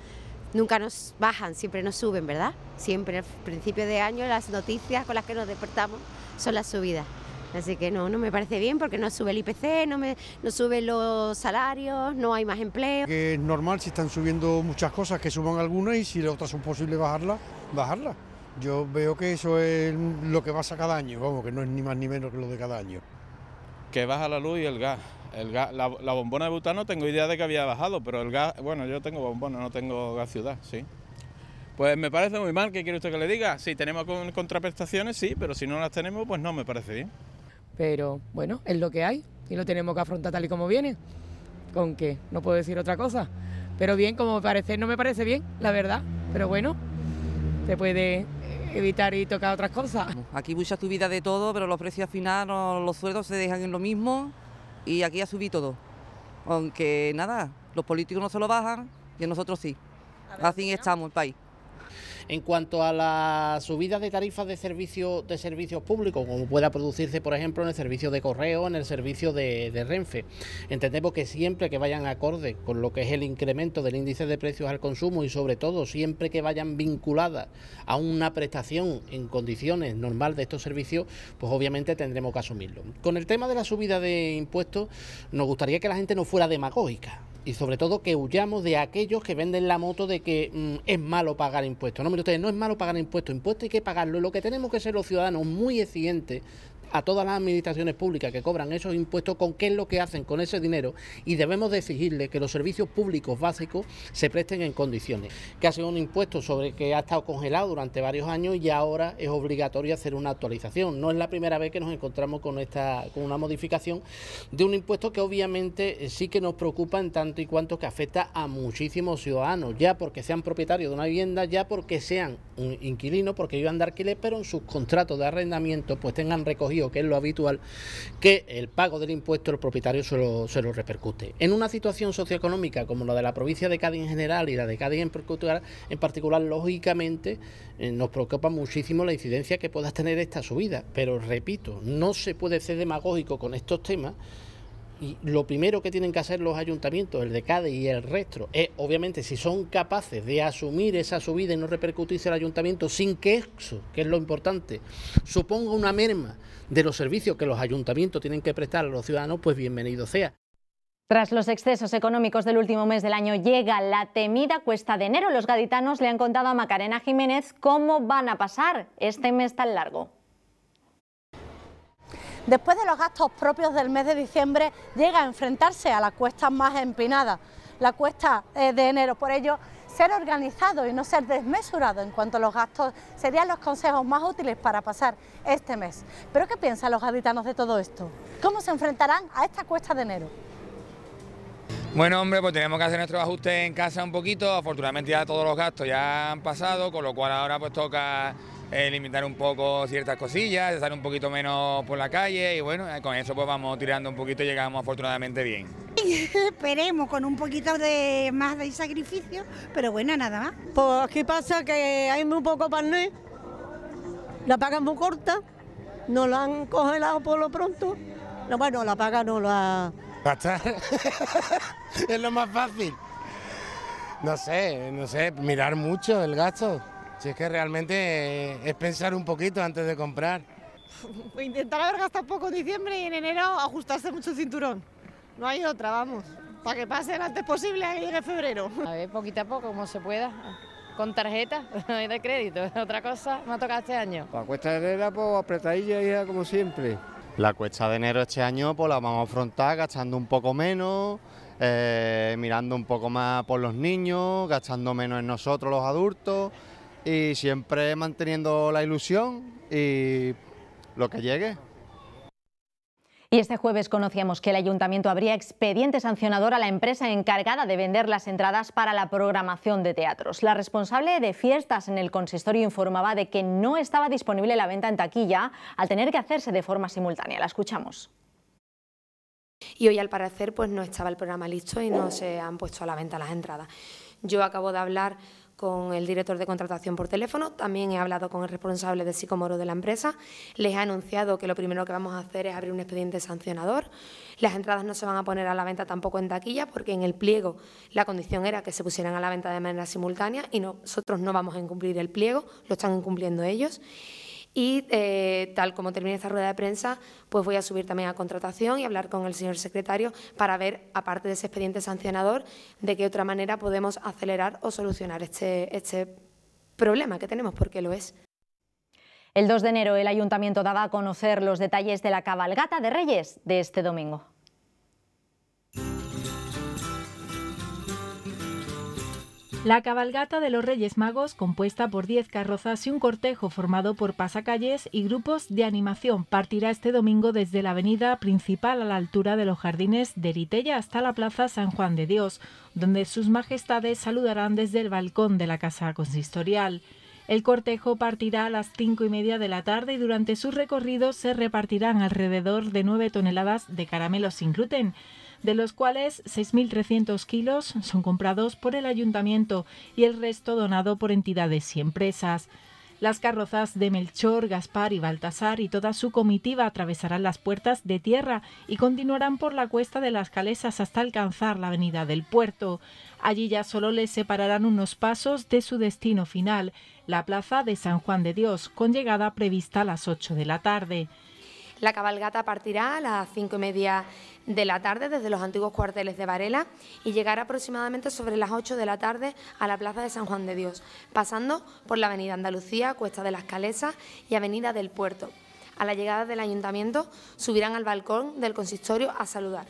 Nunca nos bajan, siempre nos suben, ¿verdad? Siempre al principio de año las noticias con las que nos despertamos son las subidas. Así que no, no me parece bien porque no sube el IPC, no, me, no suben los salarios, no hay más empleo. es normal si están subiendo muchas cosas que suban algunas y si las otras son posibles bajarlas, bajarlas. Yo veo que eso es lo que pasa cada año, vamos, que no es ni más ni menos que lo de cada año que baja la luz y el gas. El gas la, bombona de butano tengo idea de que había bajado, pero el gas, bueno, yo tengo bombona, no tengo gas ciudad, sí. Pues me parece muy mal, que quiere usted que le diga? Si tenemos contraprestaciones, sí, pero si no las tenemos, pues no me parece bien. Pero bueno, es lo que hay y lo tenemos que afrontar tal y como viene. ¿Con qué? No puedo decir otra cosa. Pero bien, como parece, no me parece bien, la verdad. Pero bueno, se puede evitar y tocar otras cosas. Aquí tu subida de todo, pero los precios al final, los sueldos se dejan en lo mismo y aquí ha subido todo. Aunque nada, los políticos no se lo bajan y nosotros sí. Así estamos el país. En cuanto a la subida de tarifas de de servicios públicos, como pueda producirse, por ejemplo, en el servicio de correo, en el servicio de, Renfe, entendemos que siempre que vayan acorde con lo que es el incremento del índice de precios al consumo y sobre todo siempre que vayan vinculadas a una prestación en condiciones normal de estos servicios, pues obviamente tendremos que asumirlo. Con el tema de la subida de impuestos, nos gustaría que la gente no fuera demagógica y sobre todo que huyamos de aquellos que venden la moto de que mm, es malo pagar impuestos. No, ustedes, no es malo pagar impuestos, impuestos hay que pagarlo. Lo que tenemos que ser los ciudadanos muy exigentes a todas las administraciones públicas que cobran esos impuestos con qué es lo que hacen con ese dinero y debemos exigirle que los servicios públicos básicos se presten en condiciones. Que ha sido un impuesto sobre que ha estado congelado durante varios años y ahora es obligatorio hacer una actualización. No es la primera vez que nos encontramos con esta con una modificación de un impuesto que obviamente eh, sí que nos preocupa en tanto y cuanto que afecta a muchísimos ciudadanos, ya porque sean propietarios de una vivienda, ya porque sean mm, inquilinos, porque a de alquiler, pero en sus contratos de arrendamiento pues tengan recogido que es lo habitual, que el pago del impuesto el propietario se lo, se lo repercute. En una situación socioeconómica como la de la provincia de Cádiz en general y la de Cádiz en particular, lógicamente eh, nos preocupa muchísimo la incidencia que pueda tener esta subida, pero repito, no se puede ser demagógico con estos temas. Y lo primero que tienen que hacer los ayuntamientos, el de Cádiz y el resto, es obviamente si son capaces de asumir esa subida y no repercutirse al ayuntamiento sin que eso, que es lo importante, suponga una merma de los servicios que los ayuntamientos tienen que prestar a los ciudadanos, pues bienvenido sea. Tras los excesos económicos del último mes del año llega la temida cuesta de enero. Los gaditanos le han contado a Macarena Jiménez cómo van a pasar este mes tan largo. Después de los gastos propios del mes de diciembre llega a enfrentarse a la cuesta más empinada... la cuesta eh, de enero. Por ello, ser organizado y no ser desmesurado en cuanto a los gastos serían los consejos más útiles para pasar este mes. Pero ¿qué piensan los gaditanos de todo esto? ¿Cómo se enfrentarán a esta cuesta de enero? Bueno, hombre, pues tenemos que hacer nuestro ajustes en casa un poquito. Afortunadamente ya todos los gastos ya han pasado, con lo cual ahora pues toca eh, limitar un poco ciertas cosillas, estar un poquito menos por la calle y bueno, eh, con eso pues vamos tirando un poquito y llegamos afortunadamente bien. Esperemos con un poquito de más de sacrificio, pero bueno, nada más. Pues aquí pasa que hay muy poco panel, la paga es muy corta, no la han congelado por lo pronto. No, bueno, la paga no la... Gastar es lo más fácil. No sé, no sé, mirar mucho el gasto. Si es que realmente eh, es pensar un poquito antes de comprar. Intentar haber gastado poco en diciembre y en enero ajustarse mucho el cinturón. No hay otra, vamos. Para que pase lo antes posible a que llegue febrero. A ver, poquito a poco, como se pueda. Con tarjeta, no hay de crédito. Otra cosa me ha tocado este año. La cuesta de enero, pues apretadilla, ya como siempre. La cuesta de enero este año, pues la vamos a afrontar gastando un poco menos, eh, mirando un poco más por los niños, gastando menos en nosotros los adultos y siempre manteniendo la ilusión y lo que llegue. Y este jueves conocíamos que el ayuntamiento habría expediente sancionador a la empresa encargada de vender las entradas para la programación de teatros. La responsable de fiestas en el consistorio informaba de que no estaba disponible la venta en taquilla al tener que hacerse de forma simultánea. La escuchamos. Y hoy al parecer pues no estaba el programa listo y no se han puesto a la venta las entradas. Yo acabo de hablar con el director de contratación por teléfono, también he hablado con el responsable de psicomoro de la empresa, les he anunciado que lo primero que vamos a hacer es abrir un expediente sancionador, las entradas no se van a poner a la venta tampoco en taquilla porque en el pliego la condición era que se pusieran a la venta de manera simultánea y nosotros no vamos a incumplir el pliego, lo están incumpliendo ellos. Y eh, tal como termine esta rueda de prensa, pues voy a subir también a contratación y hablar con el señor secretario para ver, aparte de ese expediente sancionador, de qué otra manera podemos acelerar o solucionar este, este problema que tenemos, porque lo es. El 2 de enero el ayuntamiento daba a conocer los detalles de la cabalgata de Reyes de este domingo. La cabalgata de los Reyes Magos, compuesta por 10 carrozas y un cortejo formado por pasacalles y grupos de animación, partirá este domingo desde la avenida principal a la altura de los jardines de Eritella hasta la plaza San Juan de Dios, donde sus majestades saludarán desde el balcón de la casa consistorial. El cortejo partirá a las cinco y media de la tarde y durante su recorrido se repartirán alrededor de 9 toneladas de caramelos sin gluten de los cuales 6.300 kilos son comprados por el ayuntamiento y el resto donado por entidades y empresas. Las carrozas de Melchor, Gaspar y Baltasar y toda su comitiva atravesarán las puertas de tierra y continuarán por la cuesta de las Calesas hasta alcanzar la avenida del puerto. Allí ya solo les separarán unos pasos de su destino final, la plaza de San Juan de Dios, con llegada prevista a las 8 de la tarde. La cabalgata partirá a las cinco y media de la tarde desde los antiguos cuarteles de Varela y llegará aproximadamente sobre las 8 de la tarde a la Plaza de San Juan de Dios, pasando por la Avenida Andalucía, Cuesta de las Calesas y Avenida del Puerto. A la llegada del ayuntamiento subirán al balcón del consistorio a saludar.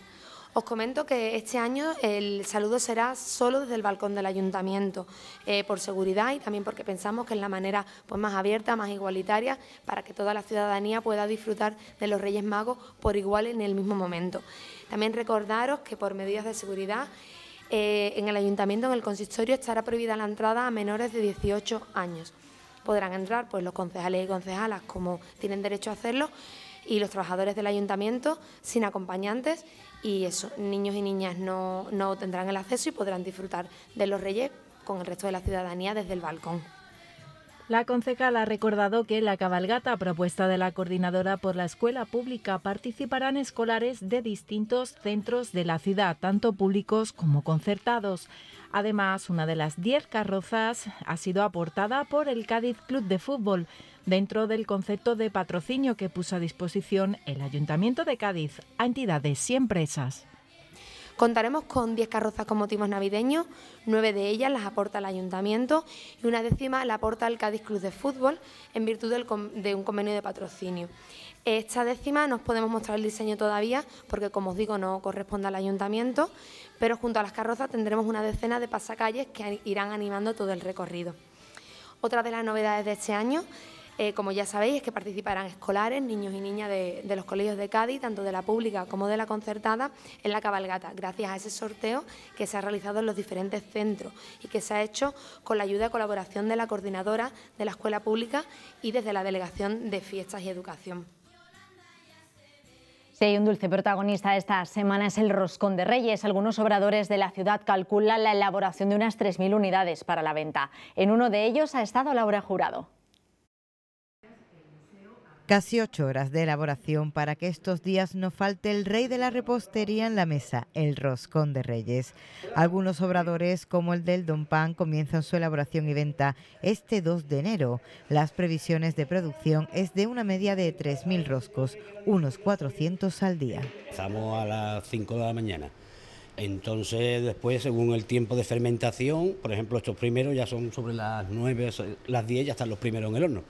Os comento que este año el saludo será solo desde el balcón del ayuntamiento, eh, por seguridad y también porque pensamos que es la manera pues, más abierta, más igualitaria, para que toda la ciudadanía pueda disfrutar de los Reyes Magos por igual en el mismo momento. También recordaros que por medidas de seguridad eh, en el ayuntamiento, en el consistorio, estará prohibida la entrada a menores de 18 años. Podrán entrar pues, los concejales y concejalas como tienen derecho a hacerlo y los trabajadores del ayuntamiento sin acompañantes y eso, niños y niñas no, tendrán el acceso y podrán disfrutar de los reyes con el resto de la ciudadanía desde el balcón. La concejal ha recordado que la cabalgata propuesta de la coordinadora por la escuela pública participarán escolares de distintos centros de la ciudad, tanto públicos como concertados. Además, una de las 10 carrozas ha sido aportada por el Cádiz Club de Fútbol dentro del concepto de patrocinio que puso a disposición el Ayuntamiento de Cádiz a entidades y empresas. Contaremos con 10 carrozas con motivos navideños, 9 de ellas las aporta el ayuntamiento y una décima la aporta el Cádiz Club de Fútbol en virtud de un convenio de patrocinio. Esta décima nos podemos mostrar el diseño todavía porque, como os digo, no corresponde al ayuntamiento, pero junto a las carrozas tendremos una decena de pasacalles que irán animando todo el recorrido. Otra de las novedades de este año eh, como ya sabéis, es que participarán escolares, niños y niñas de, los colegios de Cádiz, tanto de la pública como de la concertada, en la cabalgata, gracias a ese sorteo que se ha realizado en los diferentes centros y que se ha hecho con la ayuda y colaboración de la coordinadora de la escuela pública y desde la Delegación de Fiestas y Educación. Sí, un dulce protagonista esta semana es el Roscón de Reyes. Algunos obradores de la ciudad calculan la elaboración de unas 3.000 unidades para la venta. En uno de ellos ha estado Laura Jurado. Casi ocho horas de elaboración para que estos días no falte el rey de la repostería en la mesa, el roscón de reyes. Algunos obradores, como el del Don Pan, comienzan su elaboración y venta este 2 de enero. Las previsiones de producción es de una media de 3.000 roscos, unos 400 al día. Estamos a las 5 de la mañana. Entonces, después, según el tiempo de fermentación, por ejemplo, estos primeros ya son sobre las 9, las 10 ya están los primeros en el horno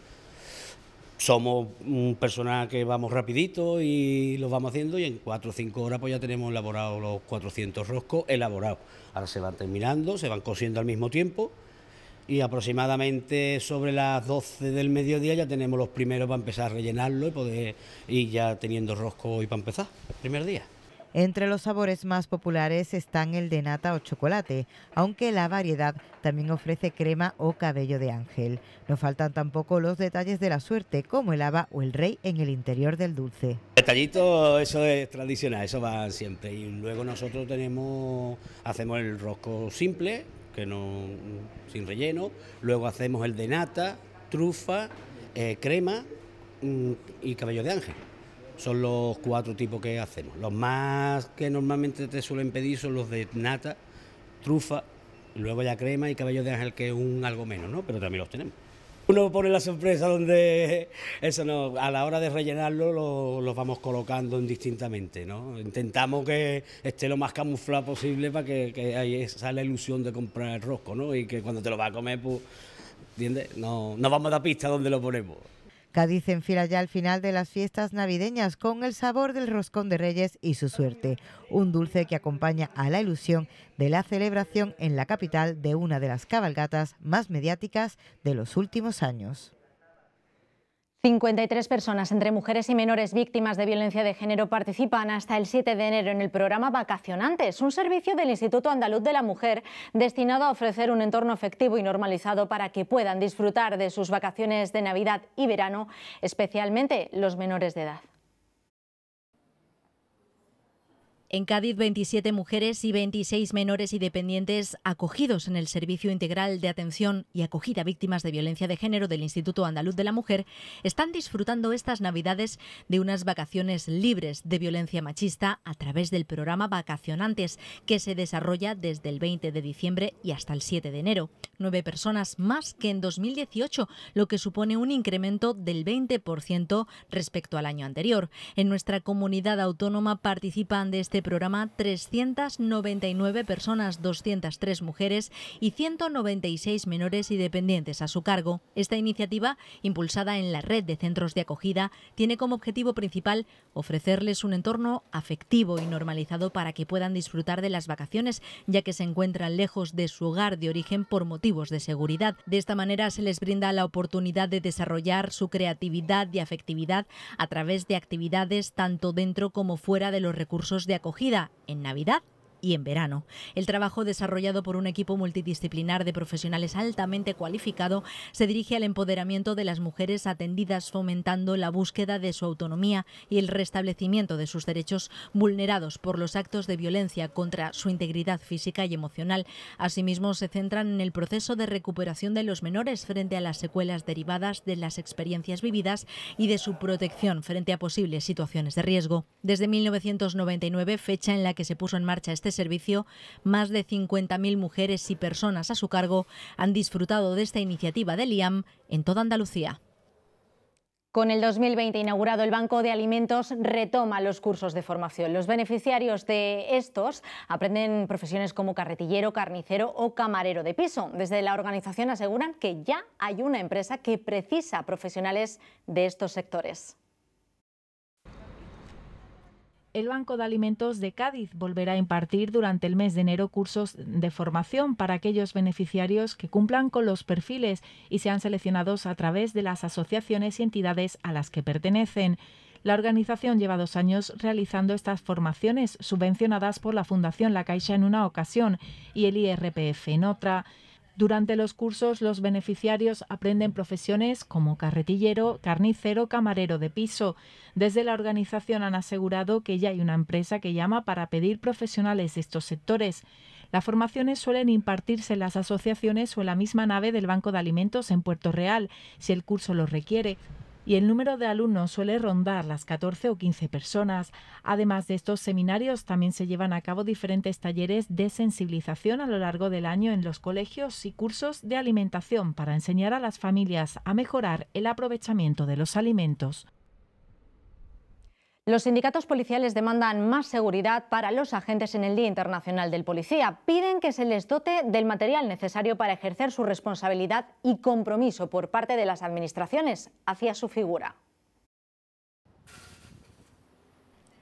somos un personal que vamos rapidito y lo vamos haciendo y en cuatro o cinco horas pues ya tenemos elaborados los 400 roscos elaborados. Ahora se van terminando, se van cosiendo al mismo tiempo y aproximadamente sobre las 12 del mediodía ya tenemos los primeros para empezar a rellenarlo y poder ir ya teniendo rosco y para empezar el primer día. Entre los sabores más populares están el de nata o chocolate, aunque la variedad también ofrece crema o cabello de ángel. No faltan tampoco los detalles de la suerte, como el haba o el rey en el interior del dulce. Detallito, eso es tradicional, eso va siempre. Y luego nosotros tenemos, hacemos el rosco simple, que no sin relleno. Luego hacemos el de nata, trufa, eh, crema mm, y cabello de ángel son los cuatro tipos que hacemos. Los más que normalmente te suelen pedir son los de nata, trufa, luego ya crema y cabello de ángel, que es un algo menos, ¿no? Pero también los tenemos. Uno pone la sorpresa donde eso no, a la hora de rellenarlo los vamos colocando indistintamente, ¿no? Intentamos que esté lo más camuflado posible para que, que ahí esa la ilusión de comprar el rosco, ¿no? Y que cuando te lo vas a comer, pues, ¿entiendes? No, no vamos a dar pista donde lo ponemos. Cádiz enfila ya al final de las fiestas navideñas con el sabor del roscón de Reyes y su suerte, un dulce que acompaña a la ilusión de la celebración en la capital de una de las cabalgatas más mediáticas de los últimos años. 53 personas, entre mujeres y menores víctimas de violencia de género, participan hasta el 7 de enero en el programa Vacacionantes, un servicio del Instituto Andaluz de la Mujer destinado a ofrecer un entorno efectivo y normalizado para que puedan disfrutar de sus vacaciones de Navidad y verano, especialmente los menores de edad. En Cádiz, 27 mujeres y 26 menores y dependientes acogidos en el Servicio Integral de Atención y Acogida a Víctimas de Violencia de Género del Instituto Andaluz de la Mujer están disfrutando estas Navidades de unas vacaciones libres de violencia machista a través del programa Vacacionantes, que se desarrolla desde el 20 de diciembre y hasta el 7 de enero. Nueve personas más que en 2018, lo que supone un incremento del 20% respecto al año anterior. En nuestra comunidad autónoma participan de este este programa 399 personas, 203 mujeres y 196 menores y dependientes a su cargo. Esta iniciativa, impulsada en la red de centros de acogida, tiene como objetivo principal ofrecerles un entorno afectivo y normalizado para que puedan disfrutar de las vacaciones, ya que se encuentran lejos de su hogar de origen por motivos de seguridad. De esta manera se les brinda la oportunidad de desarrollar su creatividad y afectividad a través de actividades tanto dentro como fuera de los recursos de ...cogida en Navidad y en verano. El trabajo desarrollado por un equipo multidisciplinar de profesionales altamente cualificado se dirige al empoderamiento de las mujeres atendidas fomentando la búsqueda de su autonomía y el restablecimiento de sus derechos vulnerados por los actos de violencia contra su integridad física y emocional. Asimismo, se centran en el proceso de recuperación de los menores frente a las secuelas derivadas de las experiencias vividas y de su protección frente a posibles situaciones de riesgo. Desde 1999, fecha en la que se puso en marcha este este servicio, más de 50.000 mujeres y personas a su cargo han disfrutado de esta iniciativa del IAM en toda Andalucía. Con el 2020 inaugurado, el Banco de Alimentos retoma los cursos de formación. Los beneficiarios de estos aprenden profesiones como carretillero, carnicero o camarero de piso. Desde la organización aseguran que ya hay una empresa que precisa profesionales de estos sectores el Banco de Alimentos de Cádiz volverá a impartir durante el mes de enero cursos de formación para aquellos beneficiarios que cumplan con los perfiles y sean seleccionados a través de las asociaciones y entidades a las que pertenecen. La organización lleva dos años realizando estas formaciones subvencionadas por la Fundación La Caixa en una ocasión y el IRPF en otra. Durante los cursos, los beneficiarios aprenden profesiones como carretillero, carnicero, camarero de piso. Desde la organización han asegurado que ya hay una empresa que llama para pedir profesionales de estos sectores. Las formaciones suelen impartirse en las asociaciones o en la misma nave del Banco de Alimentos en Puerto Real, si el curso lo requiere y el número de alumnos suele rondar las 14 o 15 personas. Además de estos seminarios, también se llevan a cabo diferentes talleres de sensibilización a lo largo del año en los colegios y cursos de alimentación para enseñar a las familias a mejorar el aprovechamiento de los alimentos. Los sindicatos policiales demandan más seguridad para los agentes en el Día Internacional del Policía. Piden que se les dote del material necesario para ejercer su responsabilidad y compromiso por parte de las administraciones hacia su figura.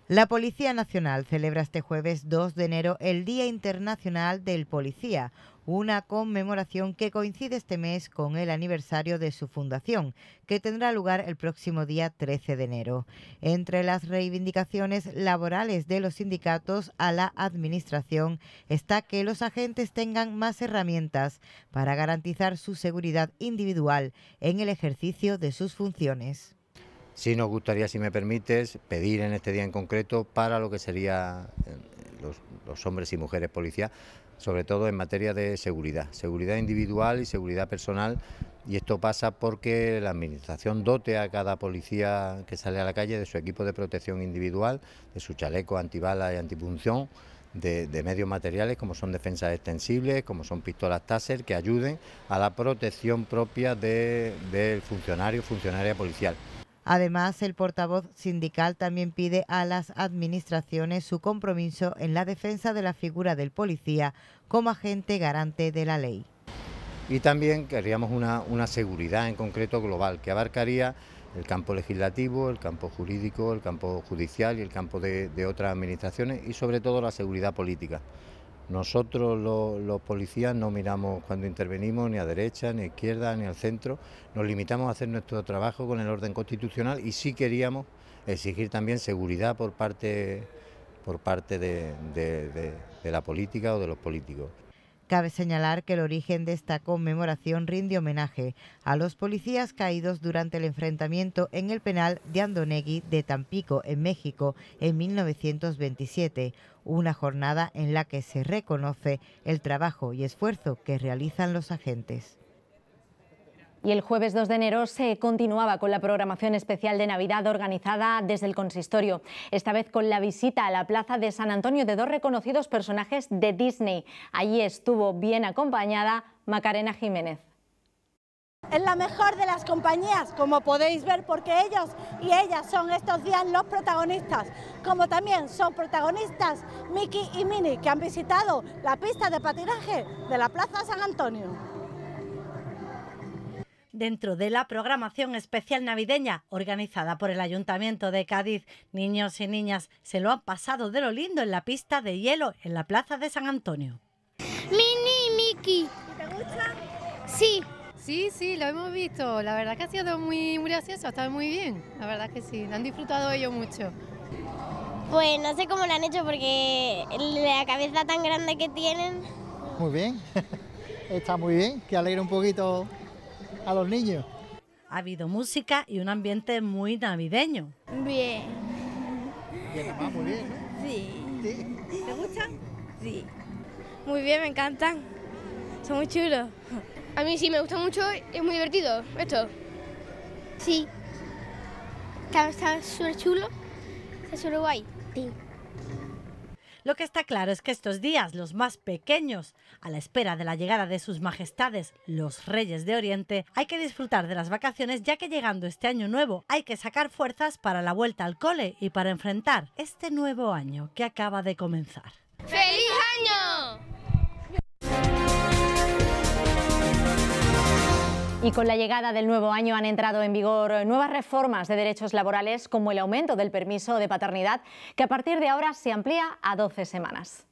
La Policía Nacional celebra este jueves 2 de enero el Día Internacional del Policía, una conmemoración que coincide este mes con el aniversario de su fundación, que tendrá lugar el próximo día 13 de enero. Entre las reivindicaciones laborales de los sindicatos a la Administración está que los agentes tengan más herramientas para garantizar su seguridad individual en el ejercicio de sus funciones. Si nos gustaría, si me permites, pedir en este día en concreto para lo que serían eh, los, hombres y mujeres policías sobre todo en materia de seguridad, seguridad individual y seguridad personal. Y esto pasa porque la Administración dote a cada policía que sale a la calle de su equipo de protección individual, de su chaleco antibalas y antipunción, de, medios materiales como son defensas extensibles, como son pistolas taser, que ayuden a la protección propia del funcionario funcionario funcionaria policial. Además, el portavoz sindical también pide a las administraciones su compromiso en la defensa de la figura del policía como agente garante de la ley. Y también queríamos una, seguridad en concreto global que abarcaría el campo legislativo, el campo jurídico, el campo judicial y el campo de otras administraciones y sobre todo la seguridad política. Nosotros los policías no miramos cuando intervenimos ni a derecha, ni a izquierda, ni al centro, nos limitamos a hacer nuestro trabajo con el orden constitucional y sí queríamos exigir también seguridad por parte, de la política o de los políticos. Cabe señalar que el origen de esta conmemoración rinde homenaje a los policías caídos durante el enfrentamiento en el penal de Andonegui de Tampico, en México, en 1927, una jornada en la que se reconoce el trabajo y esfuerzo que realizan los agentes. Y el jueves 2 de enero se continuaba con la programación especial de Navidad organizada desde el consistorio, esta vez con la visita a la Plaza de San Antonio de dos reconocidos personajes de Disney. Allí estuvo bien acompañada Macarena Jiménez. Es la mejor de las compañías, como podéis ver, porque ellos y ellas son estos días los protagonistas, como también son protagonistas Mickey y Minnie, que han visitado la pista de patinaje de la Plaza San Antonio dentro de la programación especial navideña organizada por el Ayuntamiento de Cádiz. Niños y niñas se lo han pasado de lo lindo en la pista de hielo en la Plaza de San Antonio. Mini Miki! ¿Te gusta? Sí. Sí, sí, lo hemos visto. La verdad que ha sido muy, gracioso, ...está muy bien. La verdad que sí, ...lo han disfrutado ellos mucho. Pues no sé cómo lo han hecho porque la cabeza tan grande que tienen. Muy bien, está muy bien, que alegra un poquito a los niños. Ha habido música y un ambiente muy navideño. Bien. Bien, muy bien. Sí. ¿Te gustan? Sí. Muy bien, me encantan. Son muy chulos. A mí sí, me gusta mucho, es muy divertido esto. Sí. Está súper chulo, está súper guay. Sí. Lo que está claro es que estos días los más pequeños a la espera de la llegada de sus majestades, los reyes de Oriente, hay que disfrutar de las vacaciones ya que llegando este año nuevo hay que sacar fuerzas para la vuelta al cole y para enfrentar este nuevo año que acaba de comenzar. ¡Feliz año! Y con la llegada del nuevo año han entrado en vigor nuevas reformas de derechos laborales como el aumento del permiso de paternidad, que a partir de ahora se amplía a 12 semanas.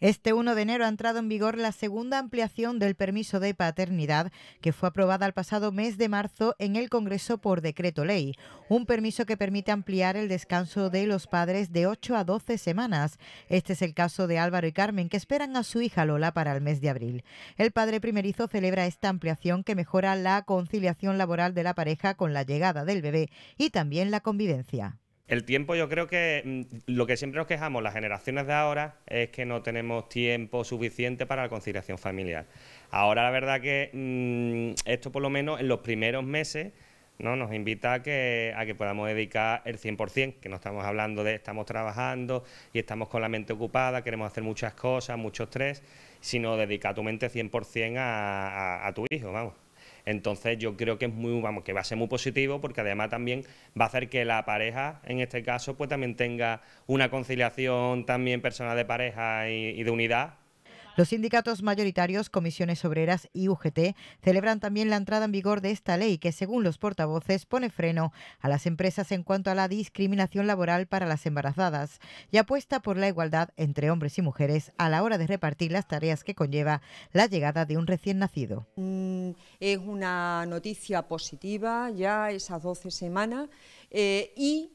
Este 1 de enero ha entrado en vigor la segunda ampliación del permiso de paternidad que fue aprobada el pasado mes de marzo en el Congreso por decreto ley, un permiso que permite ampliar el descanso de los padres de 8 a 12 semanas. Este es el caso de Álvaro y Carmen que esperan a su hija Lola para el mes de abril. El padre primerizo celebra esta ampliación que mejora la conciliación laboral de la pareja con la llegada del bebé y también la convivencia. El tiempo yo creo que mm, lo que siempre nos quejamos las generaciones de ahora es que no tenemos tiempo suficiente para la conciliación familiar. Ahora la verdad que mm, esto por lo menos en los primeros meses ¿no? nos invita a que, podamos dedicar el 100%, que no estamos hablando de estamos trabajando y estamos con la mente ocupada, queremos hacer muchas cosas, muchos estrés, sino dedicar tu mente 100% a tu hijo, vamos. Entonces yo creo que es muy, vamos, que va a ser muy positivo porque además también va a hacer que la pareja, en este caso, pues también tenga una conciliación también personal de pareja y de unidad los sindicatos mayoritarios, comisiones obreras y UGT celebran también la entrada en vigor de esta ley que, según los portavoces, pone freno a las empresas en cuanto a la discriminación laboral para las embarazadas y apuesta por la igualdad entre hombres y mujeres a la hora de repartir las tareas que conlleva la llegada de un recién nacido. Mm, es una noticia positiva ya esas 12 semanas eh, y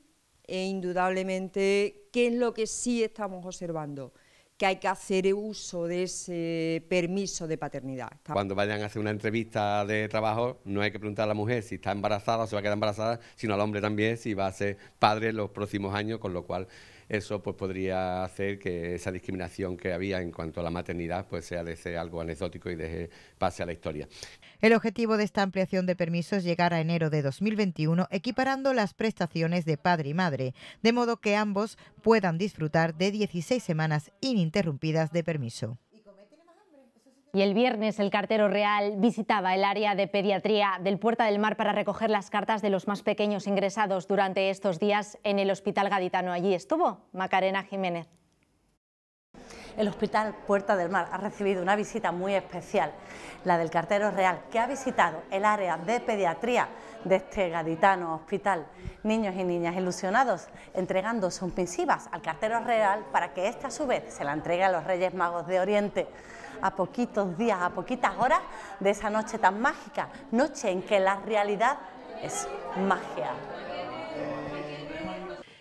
e indudablemente qué es lo que sí estamos observando que hay que hacer uso de ese permiso de paternidad. Cuando vayan a hacer una entrevista de trabajo, no hay que preguntar a la mujer si está embarazada o se va a quedar embarazada, sino al hombre también si va a ser padre en los próximos años, con lo cual eso pues, podría hacer que esa discriminación que había en cuanto a la maternidad pues sea de algo anecdótico y deje pase a la historia. El objetivo de esta ampliación de permisos es llegar a enero de 2021 equiparando las prestaciones de padre y madre, de modo que ambos puedan disfrutar de 16 semanas ininterrumpidas de permiso. Y el viernes el cartero real visitaba el área de pediatría del Puerta del Mar para recoger las cartas de los más pequeños ingresados durante estos días en el Hospital Gaditano. Allí estuvo Macarena Jiménez. El Hospital Puerta del Mar ha recibido una visita muy especial, la del cartero real, que ha visitado el área de pediatría de este gaditano hospital. Niños y niñas ilusionados entregando sus misivas al cartero real para que ésta a su vez se la entregue a los Reyes Magos de Oriente a poquitos días, a poquitas horas de esa noche tan mágica, noche en que la realidad es magia.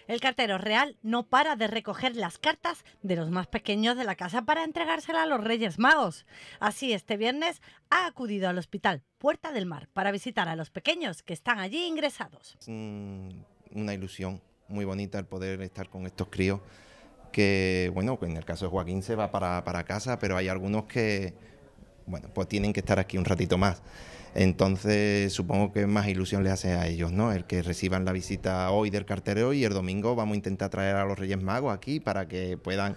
El cartero real no para de recoger las cartas de los más pequeños de la casa para entregárselas a los Reyes Magos. Así, este viernes ha acudido al hospital Puerta del Mar para visitar a los pequeños que están allí ingresados. Una ilusión muy bonita el poder estar con estos críos que, bueno, en el caso de Joaquín se va para, casa, pero hay algunos que, bueno, pues tienen que estar aquí un ratito más. Entonces, supongo que más ilusión le hace a ellos, ¿no? El que reciban la visita hoy del cartero y el domingo vamos a intentar traer a los Reyes Magos aquí para que puedan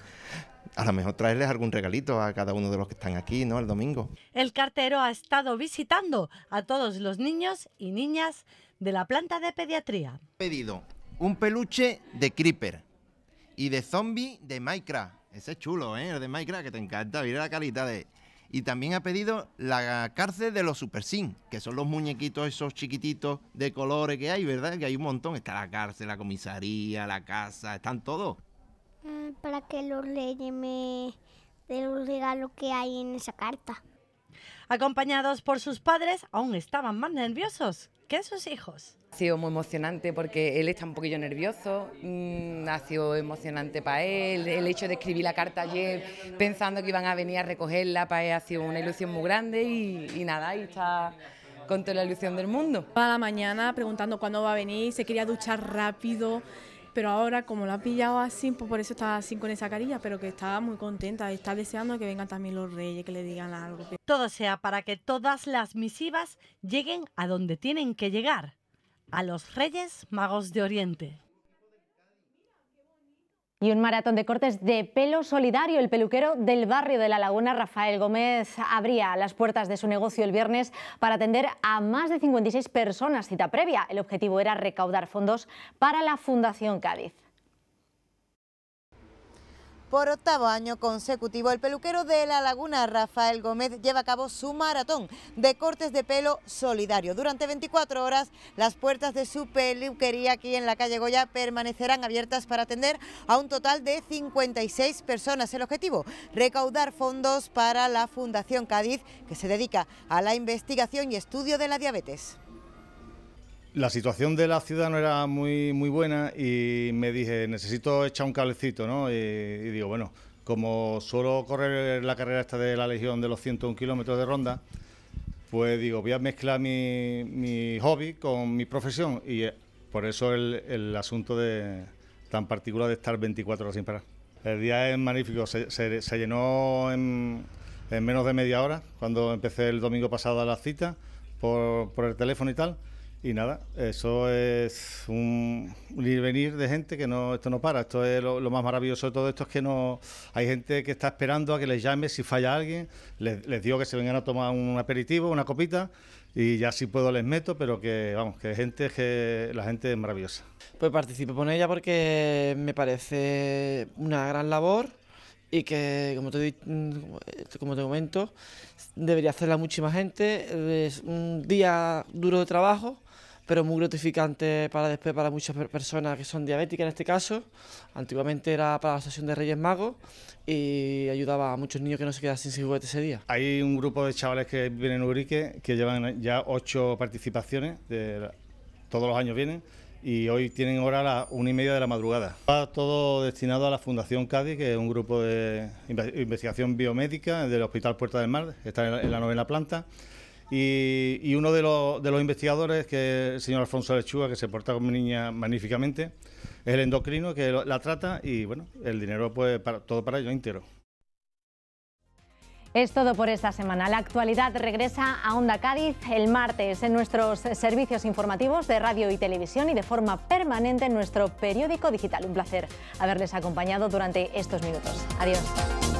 a lo mejor traerles algún regalito a cada uno de los que están aquí, ¿no? El domingo. El cartero ha estado visitando a todos los niños y niñas de la planta de pediatría. Pedido un peluche de Creeper, y de zombie de Minecraft. Ese es chulo, ¿eh? El de Minecraft, que te encanta. Mira la calidad de. Y también ha pedido la cárcel de los Super Sims, que son los muñequitos esos chiquititos de colores que hay, ¿verdad? Que hay un montón. Está la cárcel, la comisaría, la casa, están todos. Ah, para que los leyes me de los regalos que hay en esa carta. Acompañados por sus padres, aún estaban más nerviosos. ¿Qué a sus hijos. Ha sido muy emocionante porque él está un poquillo nervioso, mm, ha sido emocionante para él, el hecho de escribir la carta ayer pensando que iban a venir a recogerla para él ha sido una ilusión muy grande y, nada, y está con toda la ilusión del mundo. A la mañana preguntando cuándo va a venir, se quería duchar rápido pero ahora como la ha pillado así, pues por eso está así con esa carilla, pero que está muy contenta, está deseando que vengan también los reyes, que le digan algo. Todo sea para que todas las misivas lleguen a donde tienen que llegar, a los reyes magos de Oriente. Y un maratón de cortes de pelo solidario. El peluquero del barrio de La Laguna, Rafael Gómez, abría las puertas de su negocio el viernes para atender a más de 56 personas. Cita previa. El objetivo era recaudar fondos para la Fundación Cádiz. Por octavo año consecutivo, el peluquero de La Laguna, Rafael Gómez, lleva a cabo su maratón de cortes de pelo solidario. Durante 24 horas, las puertas de su peluquería aquí en la calle Goya permanecerán abiertas para atender a un total de 56 personas. El objetivo, recaudar fondos para la Fundación Cádiz, que se dedica a la investigación y estudio de la diabetes la situación de la ciudad no era muy, muy buena y me dije, necesito echar un cablecito, ¿no? Y, digo, bueno, como suelo correr la carrera esta de la Legión de los 101 kilómetros de ronda, pues digo, voy a mezclar mi, hobby con mi profesión y eh, por eso el, asunto de, tan particular de estar 24 horas sin parar. El día es magnífico, se, llenó en, menos de media hora cuando empecé el domingo pasado a la cita por, por el teléfono y tal. Y nada, eso es un ir venir de gente que no, esto no para. Esto es lo, más maravilloso de todo esto es que no hay gente que está esperando a que les llame si falla alguien, les, digo que se vengan a tomar un aperitivo, una copita, y ya si puedo les meto, pero que vamos, que gente que la gente es maravillosa. Pues participo con ella porque me parece una gran labor y que, como te, como te comento, debería hacerla muchísima gente. Es un día duro de trabajo, pero muy gratificante para después para muchas personas que son diabéticas en este caso. Antiguamente era para la Asociación de Reyes Magos y ayudaba a muchos niños que no se quedaban sin juguete ese día. Hay un grupo de chavales que vienen en Urique que llevan ya ocho participaciones, de, todos los años vienen. Y hoy tienen hora a las una y media de la madrugada. Va todo destinado a la Fundación Cádiz, que es un grupo de investigación biomédica del Hospital Puerta del Mar, está en la novena planta. Y, uno de los, investigadores, que el señor Alfonso Lechuga, que se porta con mi niña magníficamente, es el endocrino que la trata y bueno, el dinero pues todo para ello entero. Es todo por esta semana. La actualidad regresa a Onda Cádiz el martes en nuestros servicios informativos de radio y televisión y de forma permanente en nuestro periódico digital. Un placer haberles acompañado durante estos minutos. Adiós.